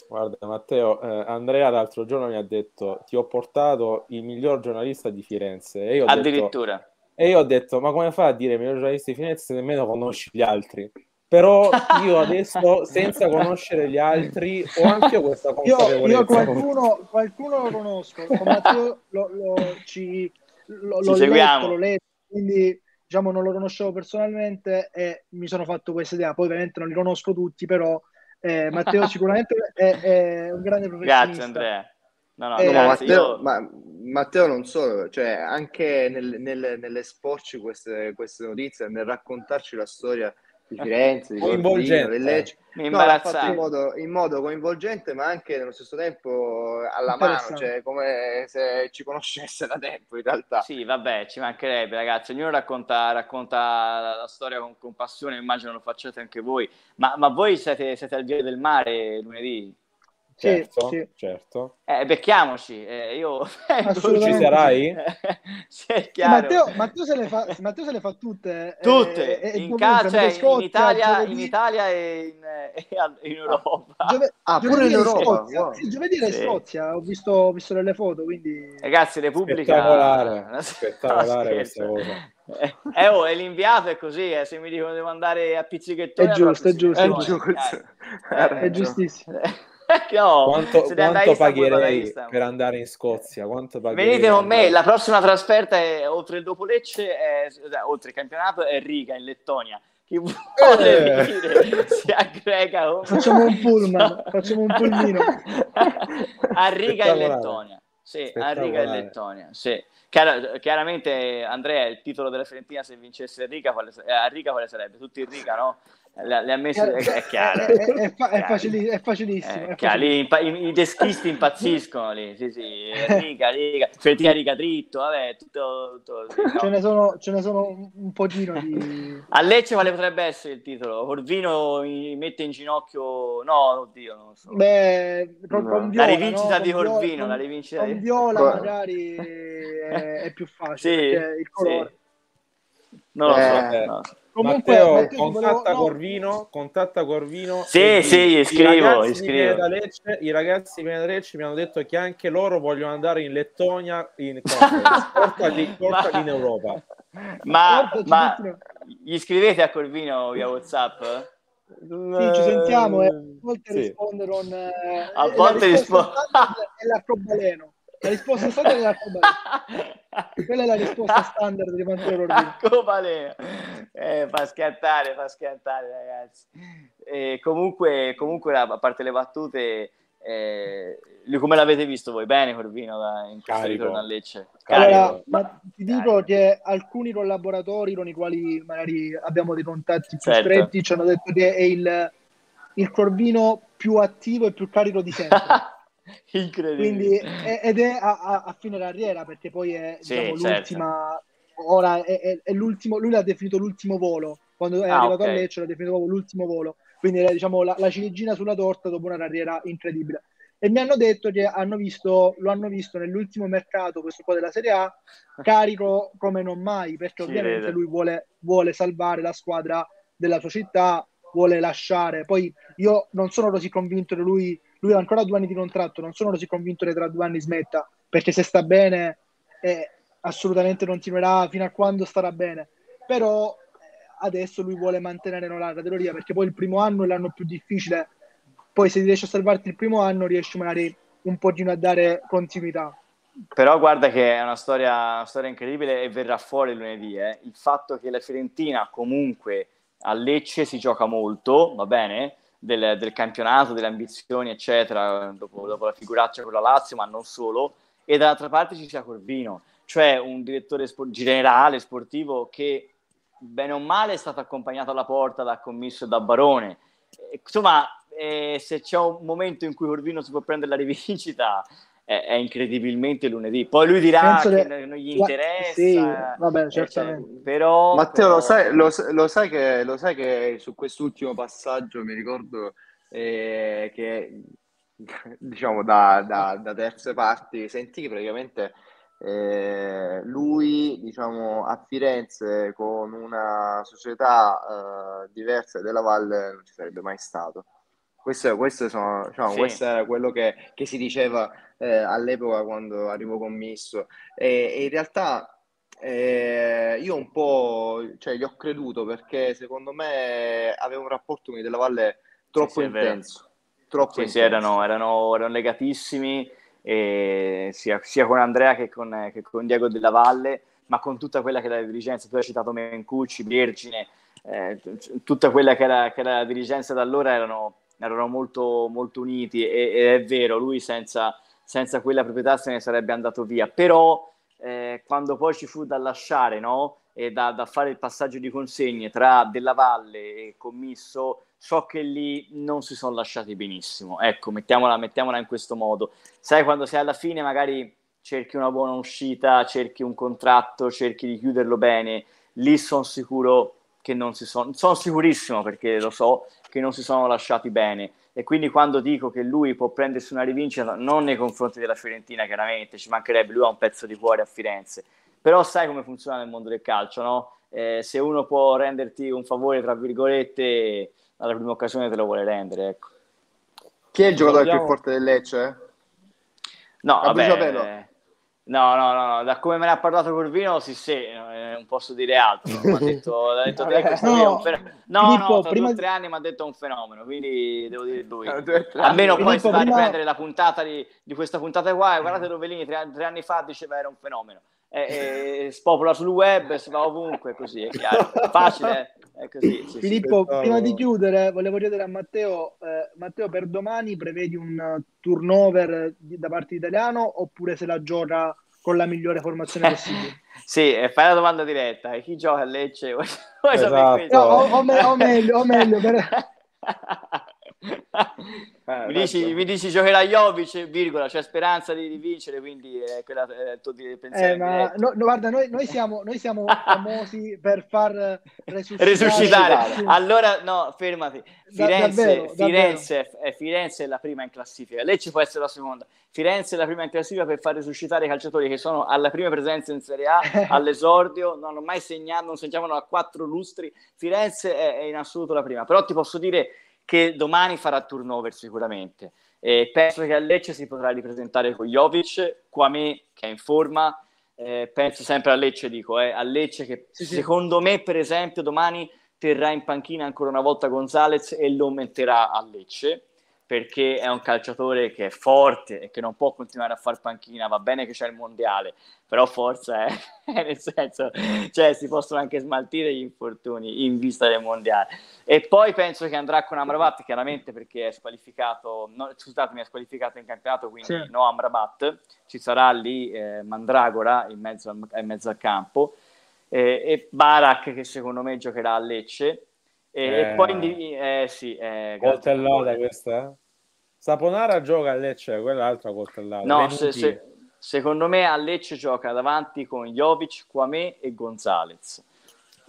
Guarda Matteo, eh, Andrea l'altro giorno mi ha detto ti ho portato il miglior giornalista di Firenze. E io Addirittura. Detto, e io ho detto ma come fa a dire miglior giornalista di Firenze se nemmeno conosci gli altri? Però io adesso, senza conoscere gli altri, ho anche io questa consapevolezza. Io, io qualcuno, qualcuno, lo conosco, Matteo lo, lo, ci, lo, ci letto, lo letto, quindi diciamo non lo conoscevo personalmente e mi sono fatto questa idea. Poi ovviamente non li conosco tutti, però eh, Matteo sicuramente è, è, un grande professionista. Grazie Andrea. No, no, eh, no Matteo, io... ma, Matteo, non solo, cioè anche nel, nel, nell'esporci queste, queste notizie, nel raccontarci la storia di Firenze, di Coinvolgente. Cordino, Lecce. No, in, modo, in modo, coinvolgente, ma anche nello stesso tempo alla mano, cioè come se ci conoscesse da tempo in realtà. Sì, vabbè, ci mancherebbe, ragazzi. Ognuno racconta, racconta la storia con, con passione, immagino lo facciate anche voi. Ma, ma voi siete, siete al Via del Mare lunedì? certo, sì, sì. certo. Eh, becchiamoci, eh, io... tu ci sarai? sì, eh, Matteo, Matteo, se fa, Matteo, se le fa, tutte. Eh, tutte, eh, in calcio, in, Scozia, in, Italia, giovedì... in Italia e in, eh, ah, ah, in Europa. Giove... Ah, pure in Europa. Wow. Sì, giovedì sì. in Scozia, ho visto, ho visto delle foto, quindi... Ragazzi, Repubblica... Spettacolare, spettacolare questa cosa. Eh, oh, è l'inviato è così, eh. se mi dicono devo andare a pizzichettone... È giusto, è giusto. È, giusto. è giustissimo no, quanto, quanto pagherei per andare in Scozia? Venite con me, la prossima trasferta è, oltre il dopo Lecce, è, cioè, oltre il campionato, è Riga in Lettonia. Chi eh. vuole eh. venire si aggrega. Con... Facciamo un pullman, facciamo un pullmino. a Riga in Lettonia. Sì, a Riga in Lettonia, sì. Chiar- chiaramente Andrea il titolo della Fiorentina se vincesse Riga quale, eh, a Riga quale sarebbe? Tutti in Riga, no? Le ha messo, eh, eh, eh, è, è chiaro. È, è, è facilissimo. facilissimo. Chiaro, lì, i, i, deschisti impazziscono lì, sì, sì, riga, riga, fetica, cioè, riga, dritto, vabbè, tutto... tutto no. ce, ne sono, ce, ne sono, un po' di... A Lecce quale potrebbe essere il titolo? Corvino mette in ginocchio... No, oddio, non so. Beh, no. Viola, la rivincita no? di Corvino, la rivincita con di... Viola Beh. magari è, più facile, sì, il colore. Sì. Non lo so, eh. no. Comunque, Matteo, Matteo contatta, volevo... Corvino, contatta Corvino. Sì, sì, gli scrivo. I, I ragazzi viene da Lecce mi hanno detto che anche loro vogliono andare in Lettonia, in portali, portali ma... in Europa. Ma, ma, gli scrivete a Corvino via WhatsApp? Sì, ci sentiamo eh. a volte sì. rispondono. Eh, a volte rispondono. È l'arcobaleno. La risposta è stata Quella è la risposta standard di Pantero Arcobaleno. Eh, fa schiantare, fa schiantare, ragazzi. Eh, comunque, comunque, a parte le battute, eh, come l'avete visto voi? Bene Corvino da, in questo Carico. ritorno a Lecce? Allora, ma ti dico Carico. che alcuni collaboratori con i quali magari abbiamo dei contatti più certo. stretti ci hanno detto che è il, il Corvino più attivo e più carico di sempre. Incredibile. Quindi, ed è a, a, a, fine carriera perché poi è sì, diciamo, certo. l'ultima, ora è, è, è, l'ultimo, lui l'ha definito l'ultimo volo, quando è ah, arrivato okay. a Lecce l'ha definito proprio l'ultimo volo, quindi era diciamo, la, la, ciliegina sulla torta dopo una carriera incredibile. E mi hanno detto che hanno visto, lo hanno visto nell'ultimo mercato, questo qua della Serie A, carico come non mai, perché Ci ovviamente vede. lui vuole, vuole salvare la squadra della sua città, vuole lasciare. Poi io non sono così convinto che lui lui ha ancora due anni di contratto, non sono così convinto che tra due anni smetta, perché se sta bene eh, assolutamente continuerà fino a quando starà bene. Però eh, adesso lui vuole mantenere la categoria, perché poi il primo anno è l'anno più difficile, poi se riesci a salvarti il primo anno riesci magari un pochino a dare continuità però guarda che è una storia, una storia, incredibile e verrà fuori lunedì. Eh. Il fatto che la Fiorentina comunque a Lecce si gioca molto, va bene, del, del campionato, delle ambizioni, eccetera, dopo, dopo, la figuraccia con la Lazio, ma non solo, e dall'altra parte ci sia Corvino, cioè un direttore spo- generale sportivo che bene o male è stato accompagnato alla porta da commisso e da barone. Insomma, eh, se c'è un momento in cui Corvino si può prendere la rivincita, è, è incredibilmente lunedì. Poi lui dirà Penso che le... non gli interessa. Sì, vabbè, eh, certamente. Cioè, però, Matteo, però... Lo, sai, lo, lo, sai che, lo sai che su quest'ultimo passaggio mi ricordo eh, che diciamo da, da, da, terze parti sentì praticamente eh, lui diciamo a Firenze con una società eh, diversa della Valle non ci sarebbe mai stato questo, questo sono, diciamo, sì. questo era quello che, che si diceva eh, all'epoca quando arrivo commisso. E, e in realtà eh, io un po' cioè, gli ho creduto perché secondo me avevo un rapporto con i della Valle troppo sì, intenso. Troppo sì, intenso. sì erano, erano, erano, legatissimi eh, sia, sia, con Andrea che con, che con, Diego della Valle, ma con tutta quella che era la dirigenza. Tu hai citato Mencucci, Vergine, eh, tutta quella che era, che era la dirigenza da allora erano erano molto, molto uniti e, e, è vero, lui senza, senza, quella proprietà se ne sarebbe andato via, però eh, quando poi ci fu da lasciare no? e da, da, fare il passaggio di consegne tra Della Valle e Commisso, so che lì non si sono lasciati benissimo, ecco, mettiamola, mettiamola in questo modo. Sai, quando sei alla fine magari cerchi una buona uscita, cerchi un contratto, cerchi di chiuderlo bene, lì sono sicuro che non si sono, sono sicurissimo perché lo so, che non si sono lasciati bene. E quindi quando dico che lui può prendersi una rivincita, non nei confronti della Fiorentina, chiaramente, ci mancherebbe, lui ha un pezzo di cuore a Firenze. Però sai come funziona nel mondo del calcio, no? Eh, se uno può renderti un favore, tra virgolette, alla prima occasione te lo vuole rendere, ecco. Chi è il giocatore Vogliamo... più forte del Lecce? No, vabbè, No, no, no, da come me ne ha parlato Corvino, sì, sì, non posso dire altro. Mi ha detto, ha detto Vabbè, no, fen- no, Filippo, no, prima... tre anni mi ha detto un fenomeno, quindi devo dire lui. Almeno poi si va prima... a riprendere la puntata di, di, questa puntata qua e guardate Rovellini tre, tre anni fa diceva era un fenomeno eh, eh, spopola sul web, si va ovunque, così è chiaro. Facile, eh, è così. Sì, Filippo, sì. prima di chiudere, volevo chiedere a Matteo, eh, Matteo, per domani prevedi un turnover da parte italiano oppure se la gioca con la migliore formazione possibile? sì, fai la domanda diretta, chi gioca a Lecce? Vuoi esatto. no, o, o, me- o, meglio, o meglio, per... Eh, mi, dici, mi, dici, giocherà Jovic, virgola, c'è cioè speranza di, di, vincere, quindi è, quella, è il tuo pensiero. Eh, ma, no, no, guarda, noi, noi, siamo, noi siamo famosi per far resuscitare. resuscitare. Allora, no, fermati. Firenze, da, davvero, Firenze, davvero. È, eh, Firenze, È, la prima in classifica, lei ci può essere la seconda. Firenze è la prima in classifica per far resuscitare i calciatori che sono alla prima presenza in Serie A, all'esordio, non hanno mai segnato, non segnavano a quattro lustri. Firenze è, è in assoluto la prima, però ti posso dire che domani farà turnover sicuramente. Eh, penso che a Lecce si potrà ripresentare con Jovic, me che è in forma, eh, penso sempre a Lecce, dico, eh, a Lecce che sì, secondo me per esempio domani terrà in panchina ancora una volta Gonzalez e lo metterà a Lecce perché è un calciatore che è forte e che non può continuare a far panchina, va bene che c'è il mondiale, però forza è, eh. eh, nel senso, cioè si possono anche smaltire gli infortuni in vista del mondiale. E poi penso che andrà con Amrabat, chiaramente perché è squalificato, no, scusatemi, è squalificato in campionato, quindi sì. no Amrabat, ci sarà lì eh, Mandragora in mezzo al, in mezzo al campo, eh, e Barak che secondo me giocherà a Lecce, e, eh, e poi eh, sì, eh, coltellata questa? Eh? Saponara gioca a Lecce, quell'altra coltellata. No, se, se, secondo me a Lecce gioca davanti con Jovic, Quame e Gonzalez.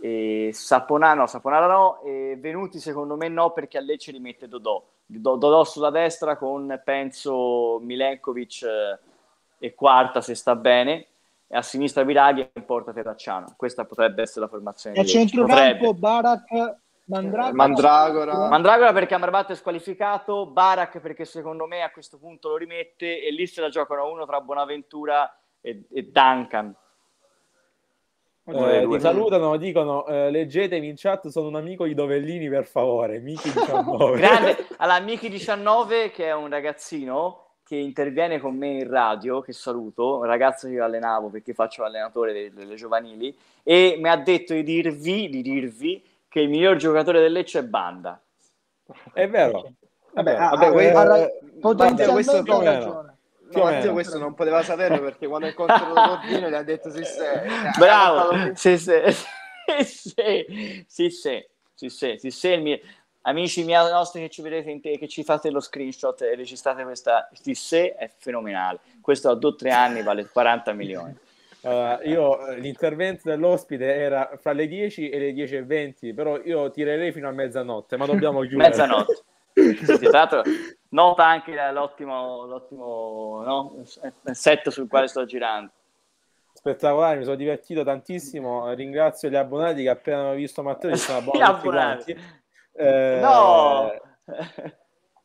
E Saponara no, Saponara no, e Venuti secondo me no perché a Lecce li mette Dodò. Dodò sulla destra con penso Milenkovic eh, e quarta se sta bene e a sinistra Viraghi e porta Terracciano. Questa potrebbe essere la formazione. A centrocampo Barak Mandragora. Mandragora. Mandragora perché Amrabat è squalificato, Barak perché secondo me a questo punto lo rimette e lì se la giocano uno tra Bonaventura e, e Duncan. Eh, ti salutano, dicono eh, leggetevi in chat, sono un amico di Dovellini per favore, Miki 19. Grande, allora Miki 19 che è un ragazzino che interviene con me in radio, che saluto, un ragazzo che io allenavo perché faccio l'allenatore delle, delle giovanili e mi ha detto di dirvi, di dirvi che il miglior giocatore del Lecce è Banda. È vero. Vabbè, ah, vabbè, vabbè, vabbè, eh, potenzialmente Matteo, questo, ragione. No, Matteo questo non poteva saperlo perché quando ha incontrato Corvino gli ha detto sì sì. Bravo, ah, sì sì. sì sì, sì sì, sì sì, il mio... Amici miei nostri che ci vedete in te, che ci fate lo screenshot e registrate questa sì, sì è fenomenale. Questo a due o tre anni vale 40 milioni. Eh, io eh, l'intervento dell'ospite era fra le 10 e le 10 e 20, però io tirerei fino a mezzanotte, ma dobbiamo chiudere. Mezzanotte. sì, tra l'altro nota anche l'ottimo, l'ottimo no? Eh, set sul quale sto girando. Spettacolare, mi sono divertito tantissimo. Ringrazio gli abbonati che appena hanno visto Matteo sono abbonati. abbonati. Eh... No!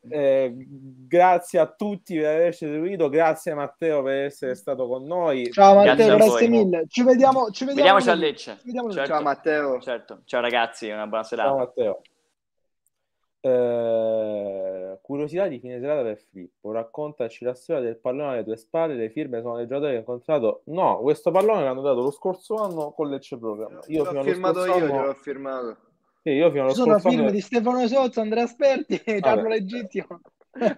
Eh, grazie a tutti per averci seguito, grazie Matteo per essere stato con noi. Ciao Matteo, grazie, mille. Ci vediamo, ci vediamo Vediamoci a Lecce. Certo. Ciao Matteo. Certo. Ciao ragazzi, una buona serata. Ciao Matteo. Eh, curiosità di fine serata per Filippo raccontaci la storia del pallone alle tue spalle le firme sono dei giocatori che hai incontrato no, questo pallone l'hanno dato lo scorso anno con Lecce Programma io l'ho firmato io, anno... l'ho firmato io fino allo sono film anno... di Stefano Sozzo, Andrea Sperti e Carlo Legittimo.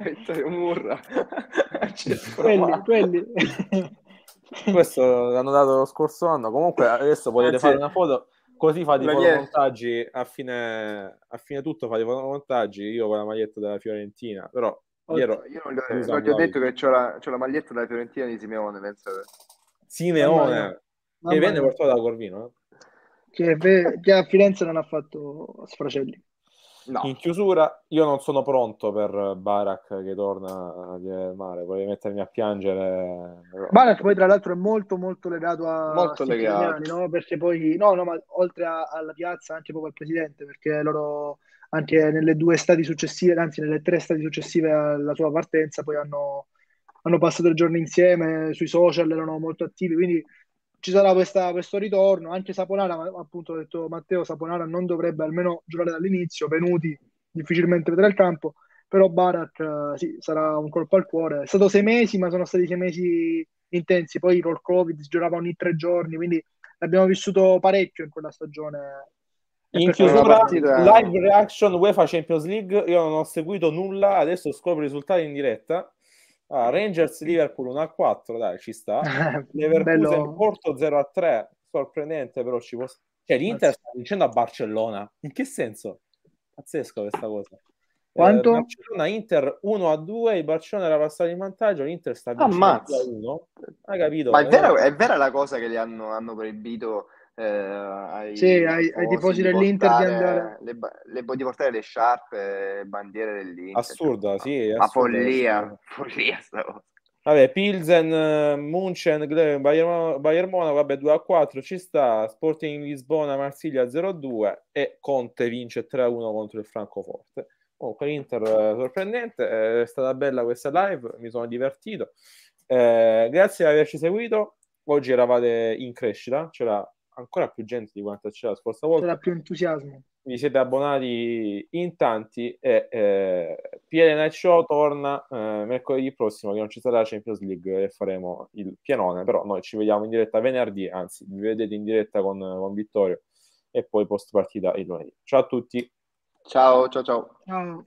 Vittorio Murra. quelli, quelli. Questo l'hanno dato lo scorso anno. Comunque adesso potete Anzi, fare una foto, così fate i fotomontaggi a fine, a fine tutto fate i montaggi io con la maglietta della Fiorentina, però... Oh, ero, io non, non gli ho detto che ho la, la, maglietta della Fiorentina di Simeone, pensate. Simeone, Mamma che venne portato da Corvino, eh? che, che a Firenze non ha fatto sfracelli. No. In chiusura, io non sono pronto per Barak che torna a mare, voglio mettermi a piangere. Barak poi tra l'altro è molto molto legato a molto legato. No? perché poi, no, no, ma oltre a, alla piazza anche proprio al presidente, perché loro anche nelle due estati successive, anzi nelle tre estati successive alla sua partenza, poi hanno, hanno passato il giorno insieme sui social, erano molto attivi, quindi ci sarà questa, questo ritorno, anche Saponara, appunto ha detto Matteo, Saponara non dovrebbe almeno giocare dall'inizio, Venuti difficilmente vedrà il campo, però Barat eh, sì, sarà un colpo al cuore. È stato sei mesi, ma sono stati sei mesi intensi, poi col Covid si giocava ogni tre giorni, quindi l'abbiamo vissuto parecchio in quella stagione. in chiusura, live reaction UEFA Champions League, io non ho seguito nulla, adesso scopro i risultati in diretta. Ah, Rangers Liverpool 1 a 4, dai, ci sta. Leverkusen Bello. Porto 0 a 3, sorprendente, però ci può Cioè l'Inter sta vincendo a Barcellona. In che senso? Pazzesco questa cosa. Eh, Quanto? Eh, Barcellona Inter 1 a 2, il Barcellona era passato in vantaggio, l'Inter sta ah, vincendo Ammazza. a 1. Hai capito? Ma è, vero, eh. è vera la cosa che li hanno, hanno proibito eh, ai, sì, ai, ai tifosi dell'Inter di andare le, le, di portare le sciarpe, bandiere dell'Inter. Assurda, cioè, sì, ma follia, follia cosa. Vabbè, Pilsen, Munchen, Bayern, Bayern Monaco, vabbè 2 a 4 ci sta, Sporting Lisbona, Marsiglia 0 a 2 e Conte vince 3 a 1 contro il Francoforte. Comunque l'Inter eh, sorprendente, eh, è stata bella questa live, mi sono divertito. Eh, grazie di averci seguito, oggi eravate in crescita, c'era ancora più gente di quanto c'era la scorsa volta. C'era più entusiasmo. Vi siete abbonati in tanti e eh, PLN Show torna eh, mercoledì prossimo che non ci sarà la Champions League e faremo il pienone, però noi ci vediamo in diretta venerdì, anzi vi vedete in diretta con, con Vittorio e poi post partita il lunedì. Ciao a tutti. Ciao, ciao, ciao. ciao.